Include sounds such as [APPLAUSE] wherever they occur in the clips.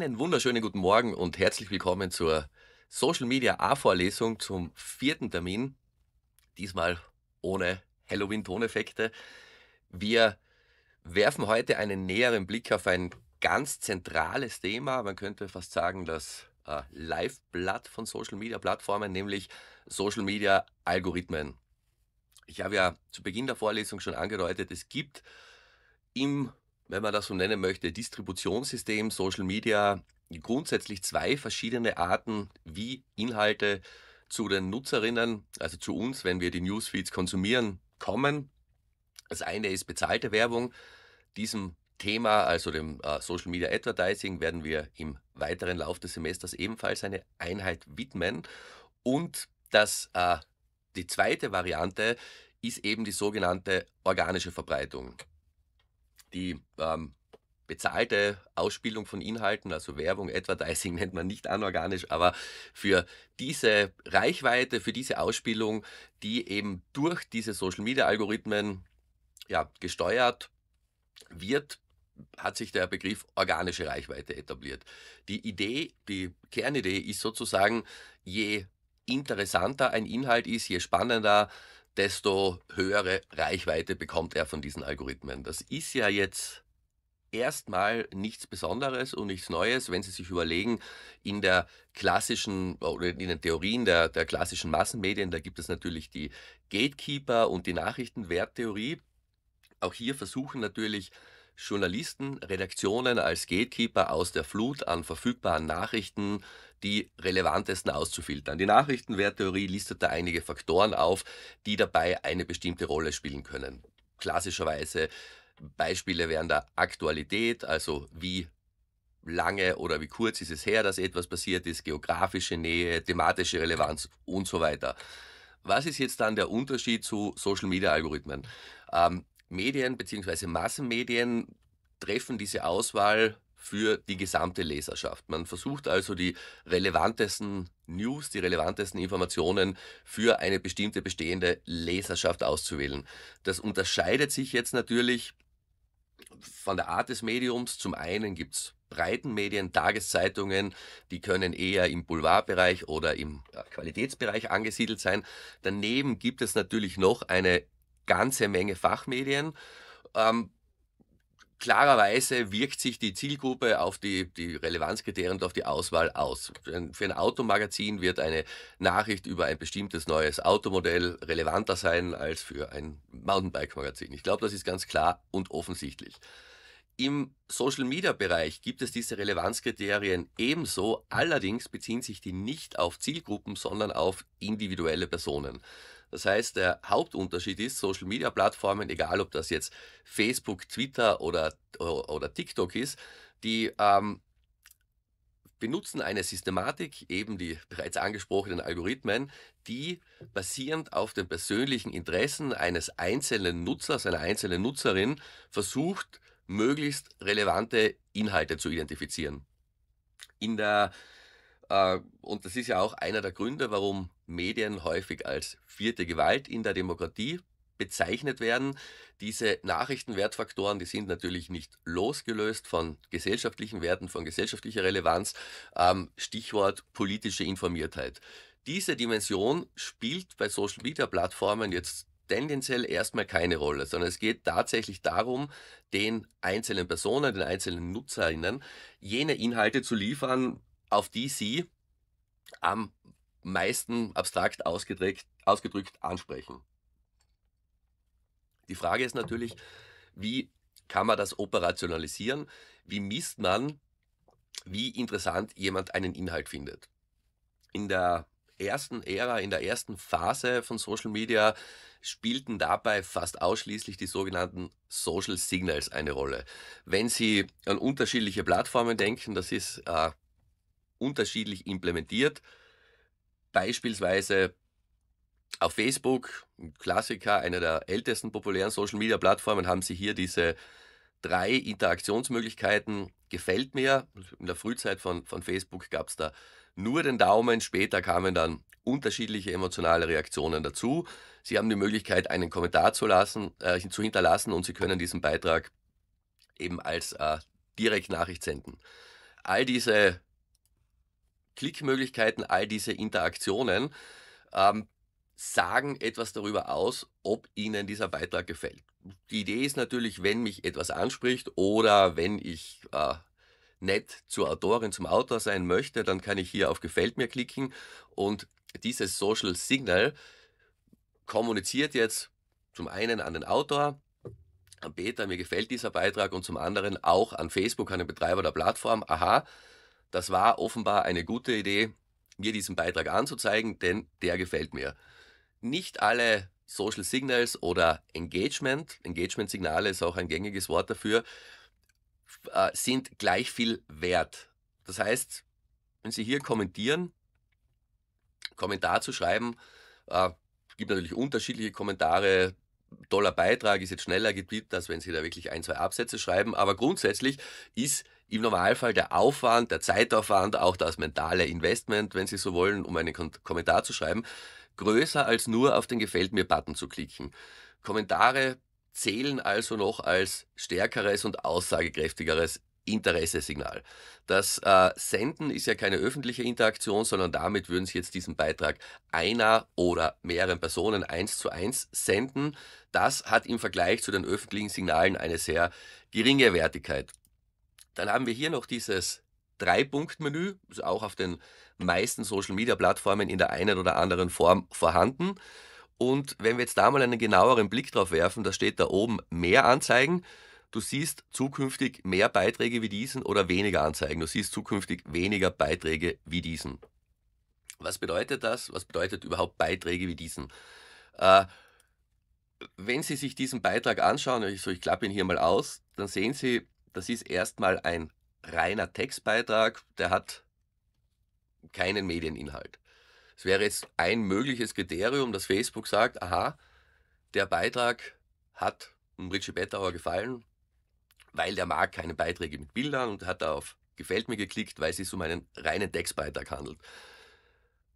Einen wunderschönen guten Morgen und herzlich willkommen zur Social Media A-Vorlesung zum vierten Termin. Diesmal ohne Halloween-Toneffekte. Wir werfen heute einen näheren Blick auf ein ganz zentrales Thema. Man könnte fast sagen, das äh, Live-Blatt von Social Media Plattformen, nämlich Social Media Algorithmen. Ich habe ja zu Beginn der Vorlesung schon angedeutet, es gibt im wenn man das so nennen möchte, Distributionssystem, Social Media, grundsätzlich zwei verschiedene Arten, wie Inhalte zu den Nutzerinnen, also zu uns, wenn wir die Newsfeeds konsumieren, kommen. Das eine ist bezahlte Werbung. Diesem Thema, also dem äh, Social Media Advertising, werden wir im weiteren Lauf des Semesters ebenfalls eine Einheit widmen. Und das, äh, die zweite Variante ist eben die sogenannte organische Verbreitung. Die ähm, bezahlte Ausspielung von Inhalten, also Werbung, Advertising [LAUGHS] nennt man nicht anorganisch, aber für diese Reichweite, für diese Ausspielung, die eben durch diese Social-Media-Algorithmen ja, gesteuert wird, hat sich der Begriff organische Reichweite etabliert. Die Idee, die Kernidee ist sozusagen, je interessanter ein Inhalt ist, je spannender, desto höhere Reichweite bekommt er von diesen Algorithmen. Das ist ja jetzt erstmal nichts Besonderes und nichts Neues, wenn Sie sich überlegen, in der klassischen oder in den Theorien der, der klassischen Massenmedien, da gibt es natürlich die Gatekeeper und die Nachrichtenwerttheorie. Auch hier versuchen natürlich Journalisten Redaktionen als Gatekeeper aus der Flut an verfügbaren Nachrichten die relevantesten auszufiltern. Die Nachrichtenwerttheorie listet da einige Faktoren auf, die dabei eine bestimmte Rolle spielen können. Klassischerweise Beispiele wären da Aktualität, also wie lange oder wie kurz ist es her, dass etwas passiert ist, geografische Nähe, thematische Relevanz und so weiter. Was ist jetzt dann der Unterschied zu Social Media Algorithmen? Ähm, Medien bzw. Massenmedien treffen diese Auswahl für die gesamte Leserschaft. Man versucht also die relevantesten News, die relevantesten Informationen für eine bestimmte bestehende Leserschaft auszuwählen. Das unterscheidet sich jetzt natürlich von der Art des Mediums. Zum einen gibt es Breitenmedien, Tageszeitungen, die können eher im Boulevardbereich oder im äh, Qualitätsbereich angesiedelt sein. Daneben gibt es natürlich noch eine ganze Menge Fachmedien. Ähm, klarerweise wirkt sich die Zielgruppe auf die, die Relevanzkriterien und auf die Auswahl aus. Für ein, für ein, Automagazin wird eine Nachricht über ein bestimmtes neues Automodell relevanter sein als für ein Mountainbike-Magazin. Ich glaube, das ist ganz klar und offensichtlich. Im Social-Media-Bereich gibt es diese Relevanzkriterien ebenso, allerdings beziehen sich die nicht auf Zielgruppen, sondern auf individuelle Personen. Das heißt, der Hauptunterschied ist, Social-Media-Plattformen, egal ob das jetzt Facebook, Twitter oder, oder TikTok ist, die ähm, benutzen eine Systematik, eben die bereits angesprochenen Algorithmen, die basierend auf den persönlichen Interessen eines einzelnen Nutzers, einer einzelnen Nutzerin versucht, möglichst relevante Inhalte zu identifizieren. In der, äh, und das ist ja auch einer der Gründe, warum Medien häufig als vierte Gewalt in der Demokratie bezeichnet werden. Diese Nachrichtenwertfaktoren, die sind natürlich nicht losgelöst von gesellschaftlichen Werten, von gesellschaftlicher Relevanz. Ähm, Stichwort politische Informiertheit. Diese Dimension spielt bei Social-Media-Plattformen jetzt tendenziell erstmal keine Rolle, sondern es geht tatsächlich darum, den einzelnen Personen, den einzelnen Nutzerinnen jene Inhalte zu liefern, auf die sie am meisten abstrakt ausgedrückt, ausgedrückt ansprechen. Die Frage ist natürlich, wie kann man das operationalisieren? Wie misst man, wie interessant jemand einen Inhalt findet? In der ersten Ära, in der ersten Phase von Social Media spielten dabei fast ausschließlich die sogenannten Social Signals eine Rolle. Wenn Sie an unterschiedliche Plattformen denken, das ist äh, unterschiedlich implementiert, beispielsweise auf Facebook, ein Klassiker, einer der ältesten populären Social Media Plattformen, haben sie hier diese drei Interaktionsmöglichkeiten. Gefällt mir. In der Frühzeit von, von Facebook gab es da nur den Daumen. Später kamen dann unterschiedliche emotionale Reaktionen dazu. Sie haben die Möglichkeit, einen Kommentar zu, lassen, äh, zu hinterlassen und Sie können diesen Beitrag eben als äh, Direktnachricht senden. All diese Klickmöglichkeiten, all diese Interaktionen ähm, sagen etwas darüber aus, ob Ihnen dieser Beitrag gefällt. Die Idee ist natürlich, wenn mich etwas anspricht oder wenn ich äh, nett zur Autorin, zum Autor sein möchte, dann kann ich hier auf Gefällt mir klicken und dieses Social Signal kommuniziert jetzt zum einen an den Autor, an Peter, mir gefällt dieser Beitrag und zum anderen auch an Facebook, an den Betreiber der Plattform, aha, das war offenbar eine gute Idee, mir diesen Beitrag anzuzeigen, denn der gefällt mir. Nicht alle Social Signals oder Engagement, Engagement-Signale ist auch ein gängiges Wort dafür, äh, sind gleich viel wert. Das heißt, wenn Sie hier kommentieren, Kommentar zu schreiben, äh, gibt natürlich unterschiedliche Kommentare. Toller Beitrag ist jetzt schneller getweetet, als wenn Sie da wirklich ein, zwei Absätze schreiben. Aber grundsätzlich ist im Normalfall der Aufwand, der Zeitaufwand, auch das mentale Investment, wenn Sie so wollen, um einen Kommentar zu schreiben, größer als nur auf den Gefällt mir-Button zu klicken. Kommentare zählen also noch als stärkeres und aussagekräftigeres Interessesignal. Das äh, Senden ist ja keine öffentliche Interaktion, sondern damit würden Sie jetzt diesen Beitrag einer oder mehreren Personen eins zu eins senden. Das hat im Vergleich zu den öffentlichen Signalen eine sehr geringe Wertigkeit. Dann haben wir hier noch dieses Drei-Punkt-Menü, also auch auf den meisten Social-Media-Plattformen in der einen oder anderen Form vorhanden. Und wenn wir jetzt da mal einen genaueren Blick drauf werfen, da steht da oben mehr Anzeigen. Du siehst zukünftig mehr Beiträge wie diesen oder weniger Anzeigen. Du siehst zukünftig weniger Beiträge wie diesen. Was bedeutet das? Was bedeutet überhaupt Beiträge wie diesen? Äh, wenn Sie sich diesen Beitrag anschauen, also ich, so, ich klappe ihn hier mal aus, dann sehen Sie, das ist erstmal ein reiner Textbeitrag, der hat keinen Medieninhalt. Es wäre jetzt ein mögliches Kriterium, dass Facebook sagt, aha, der Beitrag hat Richie Bettauer gefallen, weil der mag keine Beiträge mit Bildern und hat auf Gefällt mir geklickt, weil es sich um einen reinen Textbeitrag handelt.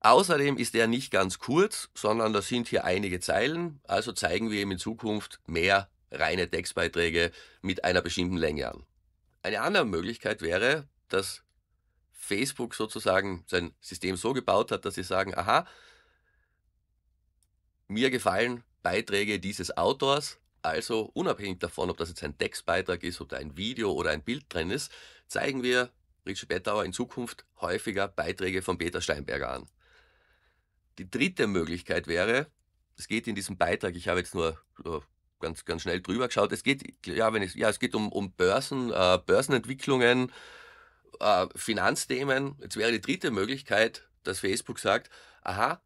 Außerdem ist er nicht ganz kurz, sondern das sind hier einige Zeilen, also zeigen wir ihm in Zukunft mehr reine Textbeiträge mit einer bestimmten Länge an. Eine andere Möglichkeit wäre, dass Facebook sozusagen sein System so gebaut hat, dass sie sagen, aha, mir gefallen Beiträge dieses Autors, also unabhängig davon, ob das jetzt ein Textbeitrag ist, ob da ein Video oder ein Bild drin ist, zeigen wir Richie Bettauer in Zukunft häufiger Beiträge von Peter Steinberger an. Die dritte Möglichkeit wäre, es geht in diesem Beitrag, ich habe jetzt nur ganz, ganz schnell drüber geschaut. Es geht, ja, wenn ich, ja, es geht um, um Börsen, äh, Börsenentwicklungen, äh, Finanzthemen. Jetzt wäre die dritte Möglichkeit, dass Facebook sagt, aha,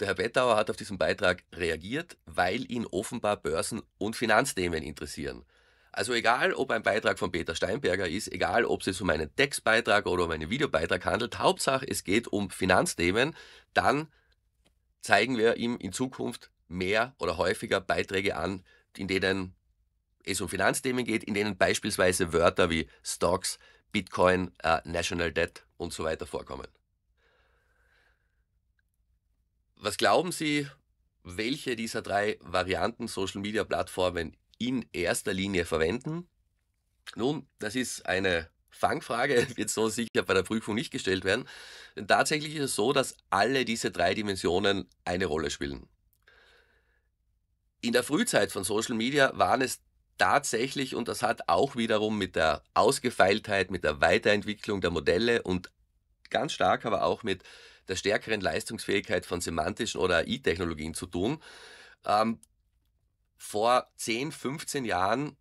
der Herr Bettauer hat auf diesen Beitrag reagiert, weil ihn offenbar Börsen- und Finanzthemen interessieren. Also egal, ob ein Beitrag von Peter Steinberger ist, egal, ob es sich um einen Textbeitrag oder um einen Videobeitrag handelt, Hauptsache es geht um Finanzthemen, dann zeigen wir ihm in Zukunft mehr oder häufiger Beiträge an, in denen es um Finanzthemen geht, in denen beispielsweise Wörter wie Stocks, Bitcoin, äh, National Debt und so weiter vorkommen. Was glauben Sie, welche dieser drei Varianten Social Media Plattformen in erster Linie verwenden? Nun, das ist eine Fangfrage, [LAUGHS] wird so sicher bei der Prüfung nicht gestellt werden. Denn tatsächlich ist es so, dass alle diese drei Dimensionen eine Rolle spielen. In der Frühzeit von Social Media waren es tatsächlich, und das hat auch wiederum mit der Ausgefeiltheit, mit der Weiterentwicklung der Modelle und ganz stark aber auch mit der stärkeren Leistungsfähigkeit von semantischen oder AI-Technologien zu tun. Ähm, vor 10, 15 Jahren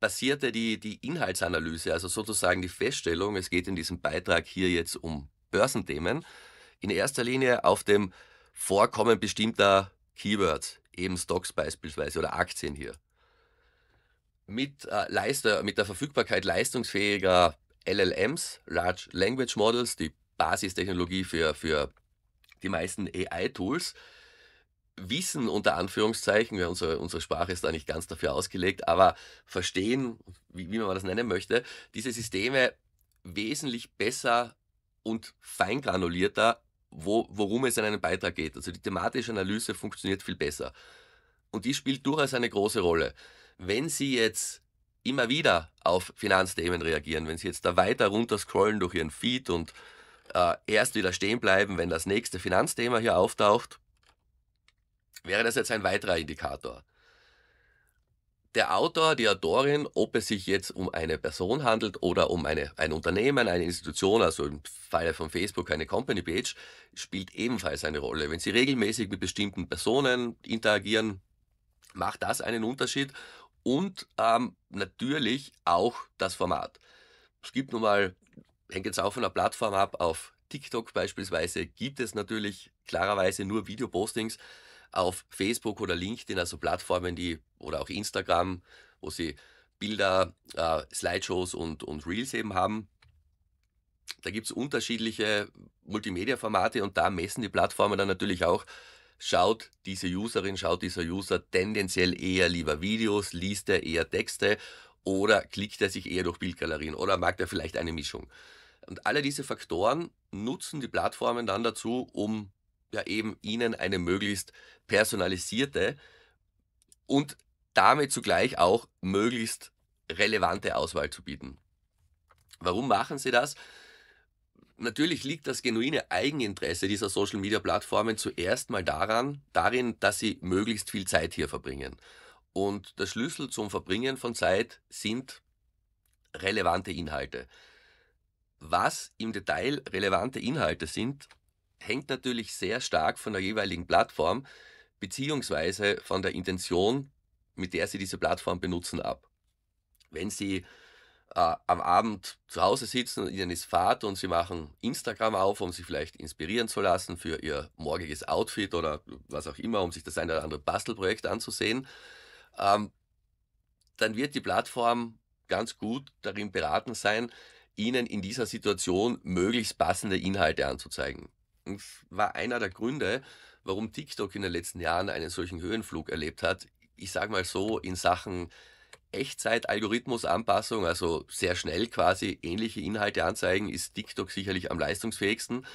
basierte die, die Inhaltsanalyse, also sozusagen die Feststellung, es geht in diesem Beitrag hier jetzt um Börsenthemen, in erster Linie auf dem Vorkommen bestimmter Keywords, eben Stocks beispielsweise oder Aktien hier. Mit, äh, Leister, mit der Verfügbarkeit leistungsfähiger LLMs, Large Language Models, die Basistechnologie für, für die meisten AI-Tools, wissen unter Anführungszeichen, weil unsere, unsere Sprache ist da nicht ganz dafür ausgelegt, aber verstehen, wie, wie man das nennen möchte, diese Systeme wesentlich besser und feingranulierter wo, worum es in einem Beitrag geht. Also die thematische Analyse funktioniert viel besser. Und die spielt durchaus eine große Rolle. Wenn Sie jetzt immer wieder auf Finanzthemen reagieren, wenn Sie jetzt da weiter runter scrollen durch Ihren Feed und äh, erst wieder stehen bleiben, wenn das nächste Finanzthema hier auftaucht, wäre das jetzt ein weiterer Indikator der Autor, die Autorin, ob es sich jetzt um eine Person handelt oder um eine, ein Unternehmen, eine Institution, also im Falle von Facebook eine Company Page, spielt ebenfalls eine Rolle. Wenn Sie regelmäßig mit bestimmten Personen interagieren, macht das einen Unterschied und ähm, natürlich auch das Format. Es gibt nun mal, hängt jetzt auch von der Plattform ab, auf TikTok beispielsweise gibt es natürlich klarerweise nur Videopostings. postings auf Facebook oder LinkedIn, also Plattformen, die oder auch Instagram, wo sie Bilder, äh, Slideshows und, und Reels eben haben. Da gibt es unterschiedliche Multimedia-Formate und da messen die Plattformen dann natürlich auch, schaut diese Userin, schaut dieser User tendenziell eher lieber Videos, liest er eher Texte oder klickt er sich eher durch Bildgalerien oder mag er vielleicht eine Mischung. Und alle diese Faktoren nutzen die Plattformen dann dazu, um ja eben ihnen eine möglichst personalisierte und damit zugleich auch möglichst relevante Auswahl zu bieten. Warum machen sie das? Natürlich liegt das genuine Eigeninteresse dieser Social-Media-Plattformen zuerst mal daran, darin, dass sie möglichst viel Zeit hier verbringen. Und der Schlüssel zum Verbringen von Zeit sind relevante Inhalte. Was im Detail relevante Inhalte sind, hängt natürlich sehr stark von der jeweiligen Plattform beziehungsweise von der Intention, mit der Sie diese Plattform benutzen, ab. Wenn Sie äh, am Abend zu Hause sitzen und Ihnen ist Fahrt und Sie machen Instagram auf, um sich vielleicht inspirieren zu lassen für Ihr morgiges Outfit oder was auch immer, um sich das eine oder andere Bastelprojekt anzusehen, ähm, dann wird die Plattform ganz gut darin beraten sein, Ihnen in dieser Situation möglichst passende Inhalte anzuzeigen war einer der Gründe, warum TikTok in den letzten Jahren einen solchen Höhenflug erlebt hat. Ich sage mal so, in Sachen Echtzeit-Algorithmus-Anpassung, also sehr schnell quasi ähnliche Inhalte anzeigen, ist TikTok sicherlich am leistungsfähigsten.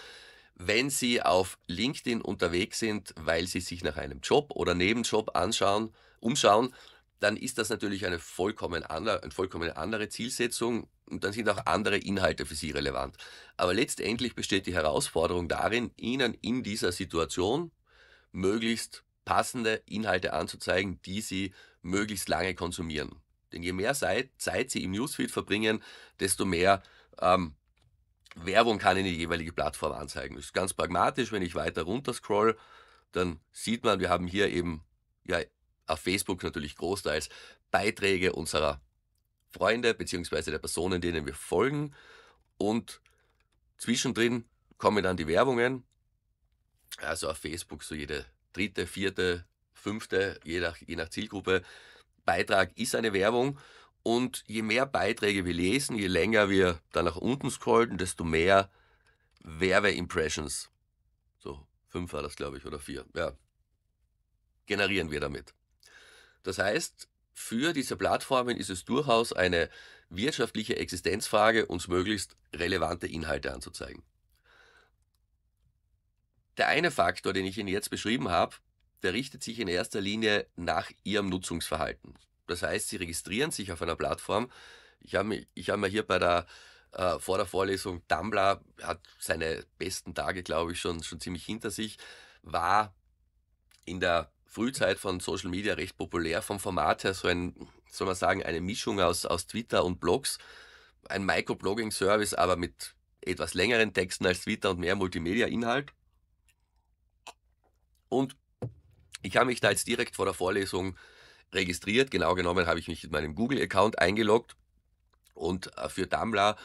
Wenn Sie auf LinkedIn unterwegs sind, weil Sie sich nach einem Job oder Nebenjob anschauen, umschauen, dann ist das natürlich eine vollkommen, andere, eine vollkommen andere Zielsetzung und dann sind auch andere Inhalte für Sie relevant. Aber letztendlich besteht die Herausforderung darin, Ihnen in dieser Situation möglichst passende Inhalte anzuzeigen, die Sie möglichst lange konsumieren. Denn je mehr Zeit, Zeit Sie im Newsfeed verbringen, desto mehr ähm, Werbung kann Ihnen die jeweilige Plattform anzeigen. Das ist ganz pragmatisch, wenn ich weiter runter scroll, dann sieht man, wir haben hier eben ja, auf Facebook natürlich großteils Beiträge unserer Freunde bzw. der Personen, denen wir folgen. Und zwischendrin kommen dann die Werbungen. Also auf Facebook so jede dritte, vierte, fünfte, je nach, je nach Zielgruppe. Beitrag ist eine Werbung. Und je mehr Beiträge wir lesen, je länger wir dann nach unten scrollen, desto mehr Werbeimpressions. So, fünf war das, glaube ich, oder vier. Ja. Generieren wir damit. Das heißt, für diese Plattformen ist es durchaus eine wirtschaftliche Existenzfrage, uns möglichst relevante Inhalte anzuzeigen. Der eine Faktor, den ich Ihnen jetzt beschrieben habe, der richtet sich in erster Linie nach Ihrem Nutzungsverhalten. Das heißt, Sie registrieren sich auf einer Plattform. Ich habe mir, hab mir hier bei der äh, vor der Vorlesung Tumblr hat seine besten Tage, glaube ich, schon, schon ziemlich hinter sich, war in der Frühzeit von Social Media recht populär vom Format her, so ein, soll man sagen, eine Mischung aus, aus Twitter und Blogs, ein Microblogging-Service, aber mit etwas längeren Texten als Twitter und mehr Multimedia-Inhalt. Und ich habe mich da jetzt direkt vor der Vorlesung registriert. Genau genommen habe ich mich mit meinem Google-Account eingeloggt. Und äh, für Damla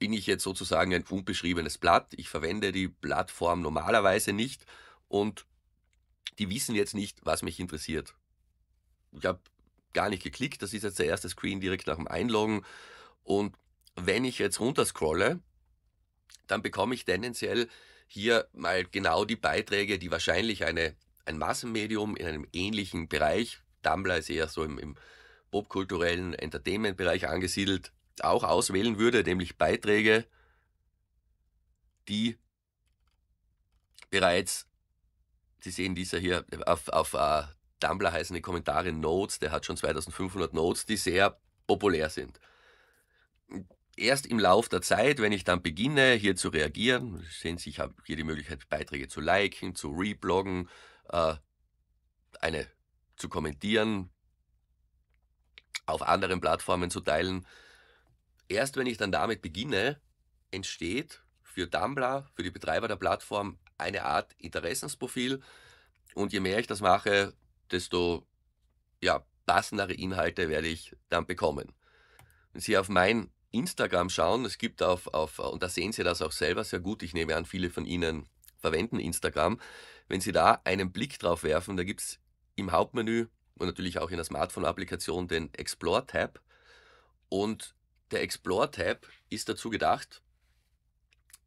bin ich jetzt sozusagen ein unbeschriebenes Blatt. Ich verwende die Plattform normalerweise nicht und die wissen jetzt nicht, was mich interessiert. Ich habe gar nicht geklickt, das ist jetzt der erste Screen direkt nach dem Einloggen. Und wenn ich jetzt runterscrolle, dann bekomme ich tendenziell hier mal genau die Beiträge, die wahrscheinlich eine, ein Massenmedium in einem ähnlichen Bereich, Tumblr ist eher so im, im popkulturellen Entertainment-Bereich angesiedelt, auch auswählen würde, nämlich Beiträge, die bereits Sie sehen dieser hier auf, auf uh, Tumblr heißen die Kommentare Notes, der hat schon 2500 Notes, die sehr populär sind. Erst im Lauf der Zeit, wenn ich dann beginne, hier zu reagieren, sehen Sie, ich habe hier die Möglichkeit, Beiträge zu liken, zu rebloggen, äh, eine zu kommentieren, auf anderen Plattformen zu teilen. Erst wenn ich dann damit beginne, entsteht für Tumblr, für die Betreiber der Plattform, eine Art Interessensprofil. Und je mehr ich das mache, desto ja, passendere Inhalte werde ich dann bekommen. Wenn Sie auf mein Instagram schauen, es gibt auf, auf, und da sehen Sie das auch selber sehr gut, ich nehme an, viele von Ihnen verwenden Instagram. Wenn Sie da einen Blick drauf werfen, da gibt es im Hauptmenü und natürlich auch in der Smartphone-Applikation den Explore-Tab. Und der Explore-Tab ist dazu gedacht,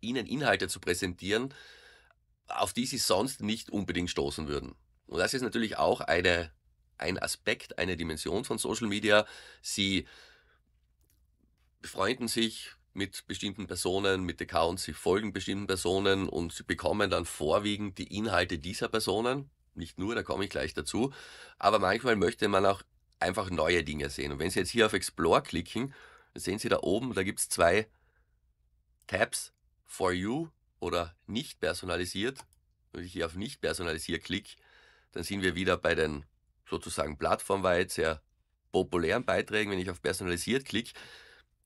Ihnen Inhalte zu präsentieren, auf die sie sonst nicht unbedingt stoßen würden. Und das ist natürlich auch eine, ein Aspekt, eine Dimension von Social Media. Sie befreunden sich mit bestimmten Personen, mit Accounts, sie folgen bestimmten Personen und sie bekommen dann vorwiegend die Inhalte dieser Personen. Nicht nur, da komme ich gleich dazu. Aber manchmal möchte man auch einfach neue Dinge sehen. Und wenn Sie jetzt hier auf Explore klicken, sehen Sie da oben, da gibt es zwei Tabs, For You oder nicht personalisiert, wenn ich hier auf nicht personalisiert klicke, dann sind wir wieder bei den sozusagen plattformweit sehr populären Beiträgen. Wenn ich auf personalisiert klicke,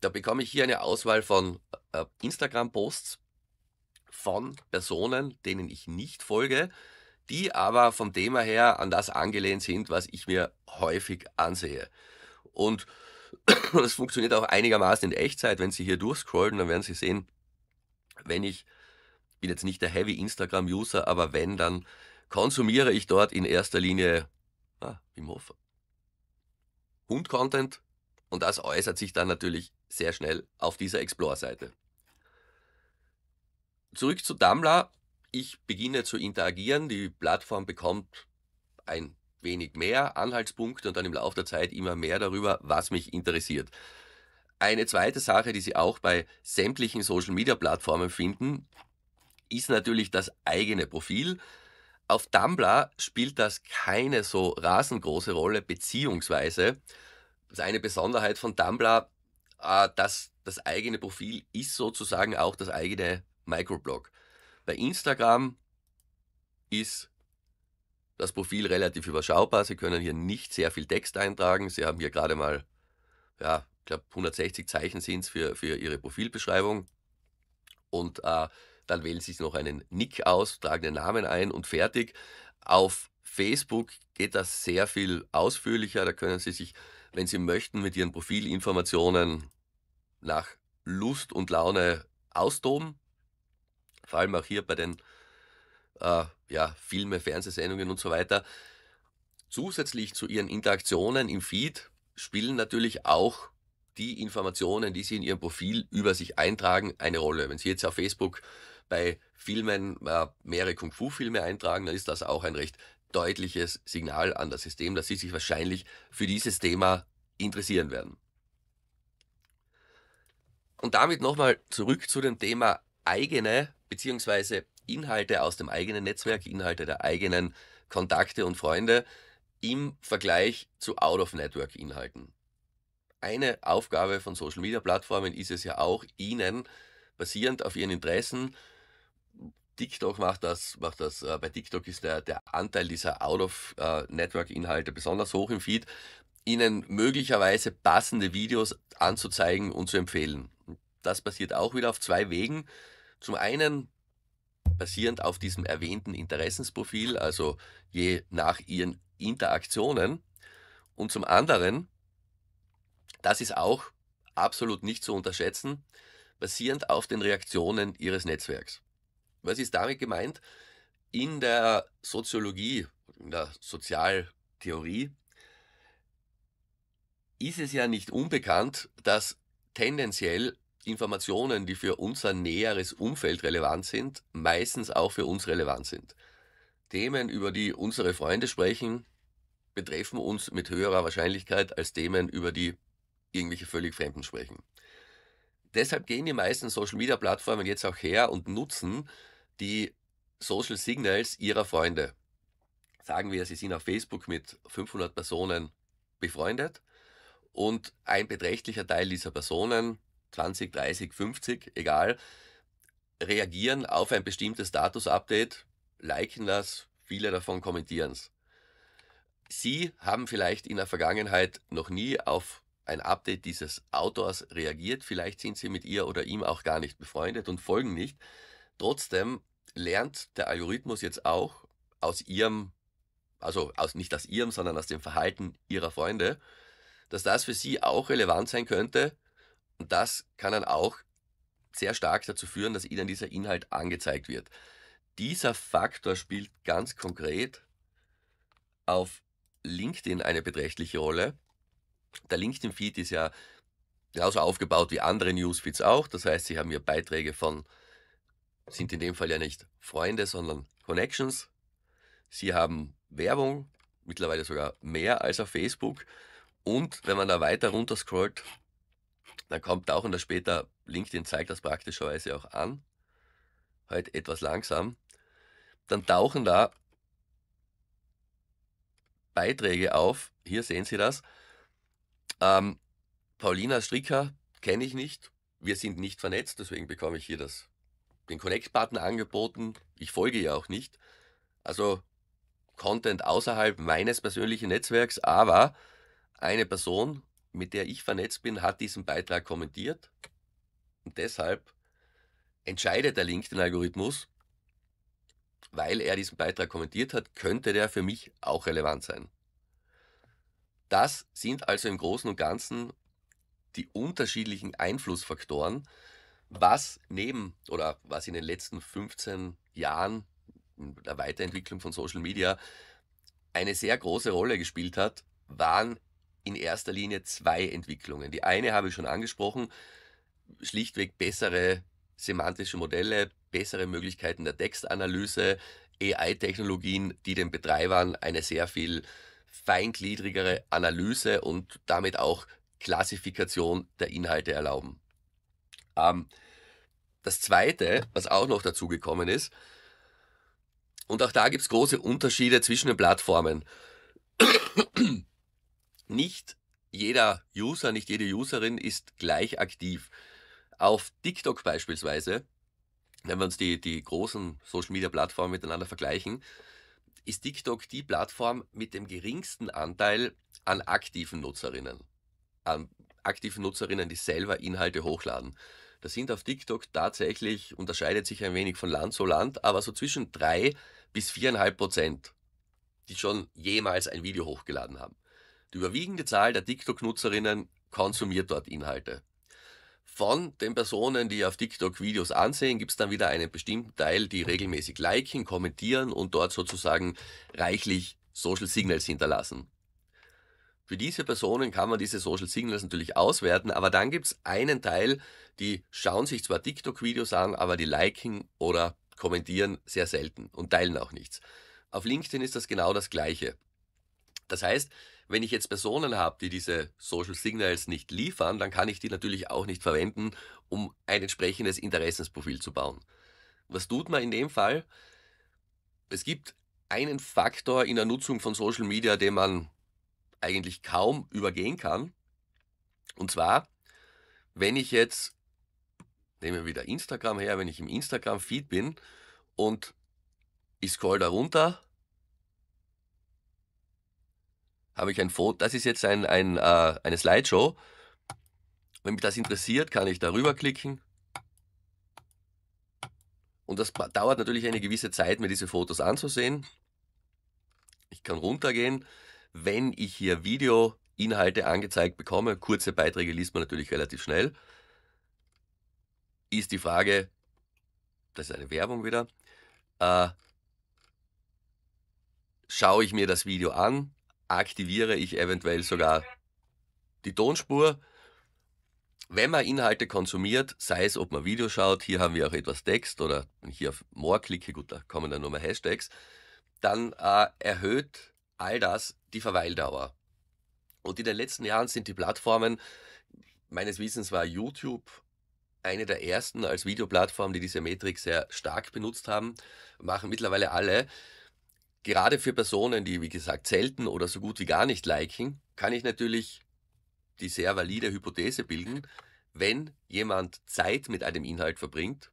da bekomme ich hier eine Auswahl von äh, Instagram-Posts von Personen, denen ich nicht folge, die aber vom Thema her an das angelehnt sind, was ich mir häufig ansehe. Und [CLEARS THROAT] das funktioniert auch einigermaßen in Echtzeit. Wenn Sie hier durchscrollen, dann werden Sie sehen, wenn ich bin jetzt nicht der Heavy Instagram-User, aber wenn, dann konsumiere ich dort in erster Linie ah, im Hof Hund-Content und das äußert sich dann natürlich sehr schnell auf dieser Explore-Seite. Zurück zu Damla. Ich beginne zu interagieren. Die Plattform bekommt ein wenig mehr Anhaltspunkte und dann im Laufe der Zeit immer mehr darüber, was mich interessiert. Eine zweite Sache, die Sie auch bei sämtlichen Social-Media-Plattformen finden, ist natürlich das eigene Profil. Auf Tumblr spielt das keine so rasend große Rolle, beziehungsweise das eine Besonderheit von Tumblr, äh, dass das eigene Profil ist sozusagen auch das eigene Microblog. Bei Instagram ist das Profil relativ überschaubar. Sie können hier nicht sehr viel Text eintragen. Sie haben hier gerade mal, ja, ich glaube 160 Zeichen sind es für, für Ihre Profilbeschreibung. Und äh, dann wählen Sie sich noch einen Nick aus, tragen den Namen ein und fertig. Auf Facebook geht das sehr viel ausführlicher. Da können Sie sich, wenn Sie möchten, mit Ihren Profilinformationen nach Lust und Laune austoben. Vor allem auch hier bei den äh, ja, Filme, Fernsehsendungen und so weiter. Zusätzlich zu Ihren Interaktionen im Feed spielen natürlich auch die Informationen, die Sie in Ihrem Profil über sich eintragen, eine Rolle. Wenn Sie jetzt auf Facebook bei Filmen äh, mehrere Kung-Fu-Filme eintragen, dann ist das auch ein recht deutliches Signal an das System, dass sie sich wahrscheinlich für dieses Thema interessieren werden. Und damit nochmal zurück zu dem Thema eigene bzw. Inhalte aus dem eigenen Netzwerk, Inhalte der eigenen Kontakte und Freunde im Vergleich zu Out-of-Network-Inhalten. Eine Aufgabe von Social-Media-Plattformen ist es ja auch, ihnen basierend auf ihren Interessen TikTok macht das, macht das, äh, bei TikTok ist der, der Anteil dieser Out-of-Network-Inhalte besonders hoch im Feed, ihnen möglicherweise passende Videos anzuzeigen und zu empfehlen. Das passiert auch wieder auf zwei Wegen. Zum einen basierend auf diesem erwähnten Interessensprofil, also je nach ihren Interaktionen. Und zum anderen, das ist auch absolut nicht zu unterschätzen, basierend auf den Reaktionen ihres Netzwerks. Was ist damit gemeint? In der Soziologie, in der Sozialtheorie, ist es ja nicht unbekannt, dass tendenziell Informationen, die für unser näheres Umfeld relevant sind, meistens auch für uns relevant sind. Themen, über die unsere Freunde sprechen, betreffen uns mit höherer Wahrscheinlichkeit als Themen, über die irgendwelche völlig Fremden sprechen. Deshalb gehen die meisten Social-Media-Plattformen jetzt auch her und nutzen die Social Signals ihrer Freunde. Sagen wir, sie sind auf Facebook mit 500 Personen befreundet und ein beträchtlicher Teil dieser Personen, 20, 30, 50, egal, reagieren auf ein bestimmtes Status-Update, liken das, viele davon kommentieren es. Sie haben vielleicht in der Vergangenheit noch nie auf ein Update dieses Autors reagiert, vielleicht sind Sie mit ihr oder ihm auch gar nicht befreundet und folgen nicht. Trotzdem lernt der Algorithmus jetzt auch aus ihrem, also aus, nicht aus ihrem, sondern aus dem Verhalten ihrer Freunde, dass das für sie auch relevant sein könnte. Und das kann dann auch sehr stark dazu führen, dass ihnen dieser Inhalt angezeigt wird. Dieser Faktor spielt ganz konkret auf LinkedIn eine beträchtliche Rolle. Der LinkedIn-Feed ist ja genauso aufgebaut wie andere Newsfeeds auch. Das heißt, sie haben hier Beiträge von sind in dem Fall ja nicht Freunde, sondern Connections. Sie haben Werbung, mittlerweile sogar mehr als auf Facebook. Und wenn man da weiter runter scrollt, dann kommt auch und später, LinkedIn zeigt das praktischerweise auch an, halt etwas langsam, dann tauchen da Beiträge auf. Hier sehen Sie das. Ähm, Paulina Stricker kenne ich nicht. Wir sind nicht vernetzt, deswegen bekomme ich hier das den Connect-Button angeboten. Ich folge ja auch nicht. Also Content außerhalb meines persönlichen Netzwerks, aber eine Person, mit der ich vernetzt bin, hat diesen Beitrag kommentiert. Und deshalb entscheidet der LinkedIn-Algorithmus, weil er diesen Beitrag kommentiert hat, könnte der für mich auch relevant sein. Das sind also im Großen und Ganzen die unterschiedlichen Einflussfaktoren, was neben oder was in den letzten 15 Jahren in der Weiterentwicklung von Social Media eine sehr große Rolle gespielt hat, waren in erster Linie zwei Entwicklungen. Die eine habe ich schon angesprochen, schlichtweg bessere semantische Modelle, bessere Möglichkeiten der Textanalyse, AI-Technologien, die den Betreibern eine sehr viel feingliedrigere Analyse und damit auch Klassifikation der Inhalte erlauben. Ähm, das Zweite, was auch noch dazugekommen ist, und auch da gibt es große Unterschiede zwischen den Plattformen. [CLEARS THROAT] Nicht jeder User, nicht jede Userin ist gleich aktiv. Auf TikTok beispielsweise, wenn wir uns die, die großen Social-Media-Plattformen miteinander vergleichen, ist TikTok die Plattform mit dem geringsten Anteil an aktiven Nutzerinnen. An aktiven Nutzerinnen, die selber Inhalte hochladen. Da sind auf TikTok tatsächlich, unterscheidet sich ein wenig von Land zu Land, aber so zwischen 3 bis 4,5 Prozent, die schon jemals ein Video hochgeladen haben. Die überwiegende Zahl der TikTok-Nutzerinnen konsumiert dort Inhalte. Von den Personen, die auf TikTok Videos ansehen, gibt es dann wieder einen bestimmten Teil, die regelmäßig liken, kommentieren und dort sozusagen reichlich Social Signals hinterlassen. Für diese Personen kann man diese Social Signals natürlich auswerten, aber dann gibt es einen Teil, die schauen sich zwar TikTok-Videos an, aber die liken oder kommentieren sehr selten und teilen auch nichts. Auf LinkedIn ist das genau das Gleiche. Das heißt, wenn ich jetzt Personen habe, die diese Social Signals nicht liefern, dann kann ich die natürlich auch nicht verwenden, um ein entsprechendes Interessensprofil zu bauen. Was tut man in dem Fall? Es gibt einen Faktor in der Nutzung von Social Media, den man eigentlich kaum übergehen kann. Und zwar, wenn ich jetzt, nehmen wir wieder Instagram her, wenn ich im Instagram-Feed bin und ich scroll da runter, habe ich ein Foto, das ist jetzt ein, ein, äh, eine Slideshow. Wenn mich das interessiert, kann ich darüber klicken. Und das dauert natürlich eine gewisse Zeit, mir diese Fotos anzusehen. Ich kann runtergehen, wenn ich hier Videoinhalte angezeigt bekomme, kurze Beiträge liest man natürlich relativ schnell, ist die Frage, das ist eine Werbung wieder, äh, schaue ich mir das Video an, aktiviere ich eventuell sogar die Tonspur. Wenn man Inhalte konsumiert, sei es, ob man Videos schaut, hier haben wir auch etwas Text oder wenn ich hier auf More klicke, gut, da kommen dann nur mal Hashtags, dann äh, erhöht all das die Verweildauer. Und in den letzten Jahren sind die Plattformen, meines Wissens war YouTube eine der ersten als Videoplattform, die diese Metrik sehr stark benutzt haben, machen mittlerweile alle. Gerade für Personen, die, wie gesagt, selten oder so gut wie gar nicht liken, kann ich natürlich die sehr valide Hypothese bilden, wenn jemand Zeit mit einem Inhalt verbringt,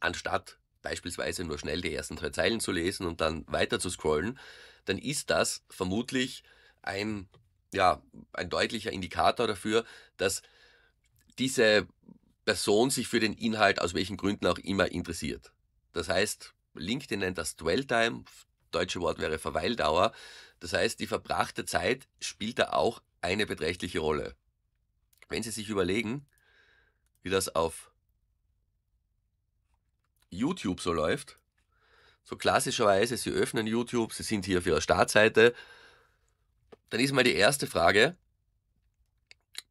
anstatt beispielsweise nur schnell die ersten drei Zeilen zu lesen und dann weiter zu scrollen, dann ist das vermutlich ein, ja, ein deutlicher Indikator dafür, dass diese Person sich für den Inhalt aus welchen Gründen auch immer interessiert. Das heißt, LinkedIn nennt das Dwell-Time, deutsche Wort wäre Verweildauer. Das heißt, die verbrachte Zeit spielt da auch eine beträchtliche Rolle. Wenn Sie sich überlegen, wie das auf YouTube so läuft, so klassischerweise, Sie öffnen YouTube, Sie sind hier für Ihre Startseite, dann ist mal die erste Frage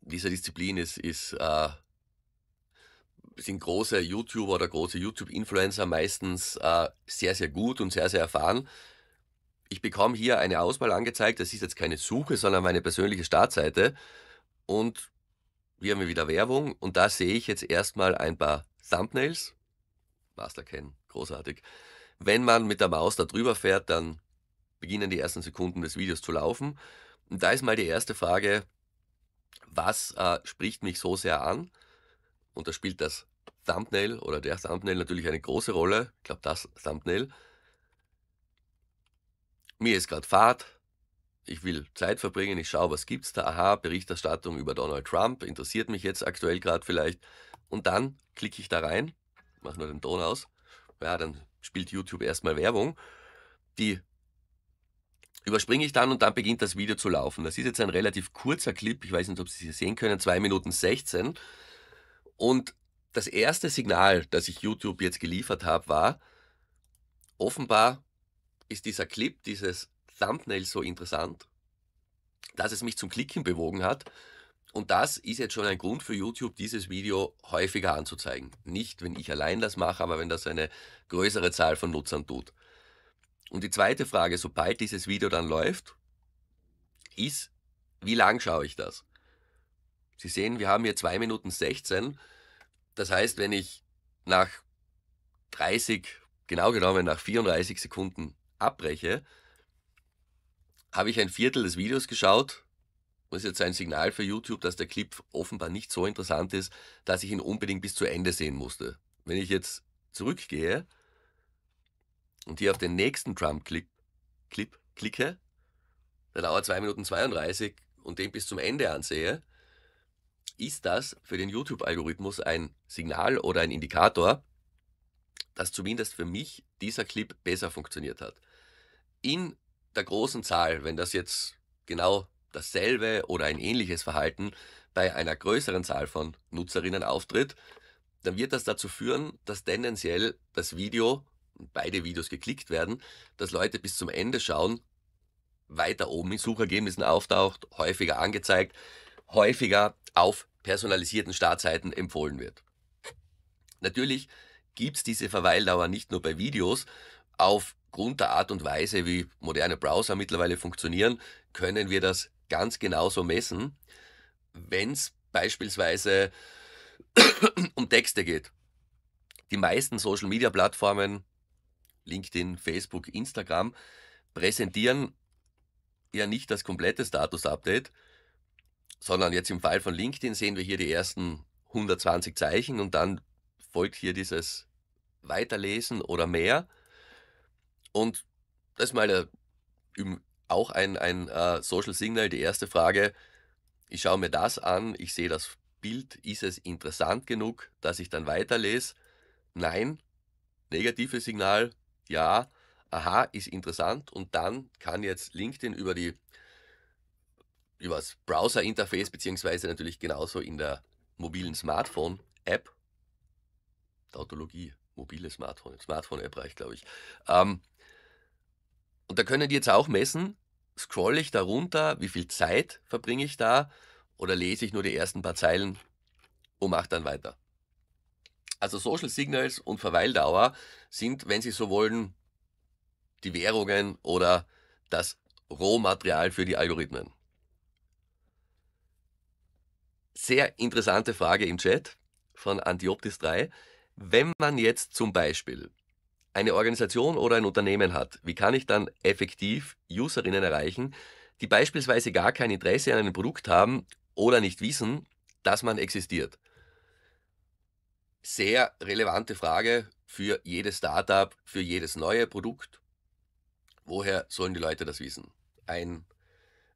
dieser Disziplin ist, ist äh, sind große YouTuber oder große YouTube-Influencer meistens äh, sehr, sehr gut und sehr, sehr erfahren. Ich bekomme hier eine Auswahl angezeigt, das ist jetzt keine Suche, sondern meine persönliche Startseite. Und wir haben wir wieder Werbung und da sehe ich jetzt erstmal ein paar Thumbnails. Master Ken, großartig. Wenn man mit der Maus da drüber fährt, dann beginnen die ersten Sekunden des Videos zu laufen. Und da ist mal die erste Frage, was äh, spricht mich so sehr an? Und da spielt das Thumbnail oder der Thumbnail natürlich eine große Rolle. Ich glaube, das Thumbnail. Mir ist gerade Fahrt. Ich will Zeit verbringen. Ich schaue, was gibt's da? Aha, Berichterstattung über Donald Trump. Interessiert mich jetzt aktuell gerade vielleicht. Und dann klicke ich da rein. Mache nur den Ton aus. Ja, dann spielt YouTube erstmal Werbung. Die überspringe ich dann und dann beginnt das Video zu laufen. Das ist jetzt ein relativ kurzer Clip, ich weiß nicht, ob Sie es sehen können, 2 Minuten 16. Und das erste Signal, das ich YouTube jetzt geliefert habe, war, offenbar ist dieser Clip, dieses Thumbnail so interessant, dass es mich zum Klicken bewogen hat und das ist jetzt schon ein Grund für YouTube, dieses Video häufiger anzuzeigen. Nicht, wenn ich allein das mache, aber wenn das eine größere Zahl von Nutzern tut. Und die zweite Frage, sobald dieses Video dann läuft, ist, wie lang schaue ich das? Sie sehen, wir haben hier 2 Minuten 16. Das heißt, wenn ich nach 30, genau genommen nach 34 Sekunden abbreche, habe ich ein Viertel des Videos geschaut das ist jetzt ein Signal für YouTube, dass der Clip offenbar nicht so interessant ist, dass ich ihn unbedingt bis zu Ende sehen musste. Wenn ich jetzt zurückgehe und hier auf den nächsten Trump-Clip Clip, klicke, der dauert 2 Minuten 32 und den bis zum Ende ansehe, ist das für den YouTube-Algorithmus ein Signal oder ein Indikator, dass zumindest für mich dieser Clip besser funktioniert hat. In der großen Zahl, wenn das jetzt genau dasselbe oder ein ähnliches Verhalten bei einer größeren Zahl von Nutzerinnen auftritt, dann wird das dazu führen, dass tendenziell das Video, beide Videos geklickt werden, dass Leute bis zum Ende schauen, weiter oben in Suchergebnissen auftaucht, häufiger angezeigt, häufiger auf personalisierten Startseiten empfohlen wird. Natürlich gibt es diese Verweildauer nicht nur bei Videos. Aufgrund der Art und Weise, wie moderne Browser mittlerweile funktionieren, können wir das ganz genauso messen, wenn es beispielsweise [CLEARS THROAT] um Texte geht. Die meisten Social-Media-Plattformen, LinkedIn, Facebook, Instagram, präsentieren ja nicht das komplette Status-Update, sondern jetzt im Fall von LinkedIn sehen wir hier die ersten 120 Zeichen und dann folgt hier dieses Weiterlesen oder mehr. Und das ist mal äh, im auch ein, ein äh, Social Signal, die erste Frage, ich schaue mir das an, ich sehe das Bild, ist es interessant genug, dass ich dann weiterlese? Nein, negatives Signal, ja, aha, ist interessant und dann kann jetzt LinkedIn über die über das Browser-Interface beziehungsweise natürlich genauso in der mobilen Smartphone-App, Tautologie, mobile Smartphone, Smartphone-App reicht, glaube ich, ähm, und da können die jetzt auch messen, scroll ich da runter, wie viel Zeit verbringe ich da oder lese ich nur die ersten paar Zeilen und mache dann weiter. Also Social Signals und Verweildauer sind, wenn Sie so wollen, die Währungen oder das Rohmaterial für die Algorithmen. Sehr interessante Frage im Chat von Antioptis 3. Wenn man jetzt zum Beispiel eine Organisation oder ein Unternehmen hat, wie kann ich dann effektiv Userinnen erreichen, die beispielsweise gar kein Interesse an einem Produkt haben oder nicht wissen, dass man existiert? Sehr relevante Frage für jedes Startup, für jedes neue Produkt. Woher sollen die Leute das wissen? Ein,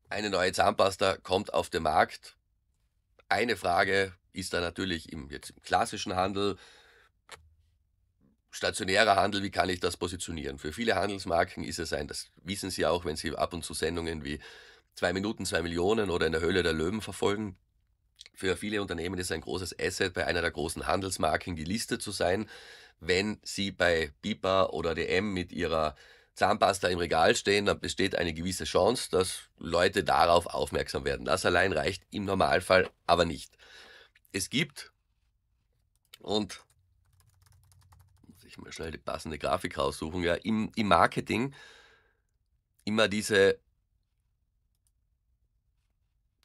eine neue Zahnpasta kommt auf den Markt. Eine Frage ist da natürlich im, jetzt im klassischen Handel, stationärer Handel, wie kann ich das positionieren? Für viele Handelsmarken ist es ein, das wissen Sie auch, wenn Sie ab und zu Sendungen wie zwei Minuten, zwei Millionen oder in der Höhle der Löwen verfolgen. Für viele Unternehmen ist ein großes Asset, bei einer der großen Handelsmarken gelistet zu sein. Wenn Sie bei BIPA oder DM mit Ihrer Zahnpasta im Regal stehen, dann besteht eine gewisse Chance, dass Leute darauf aufmerksam werden. Das allein reicht im Normalfall aber nicht. Es gibt, und ich mal schnell die passende Grafik raussuchen, ja, im, im Marketing immer diese,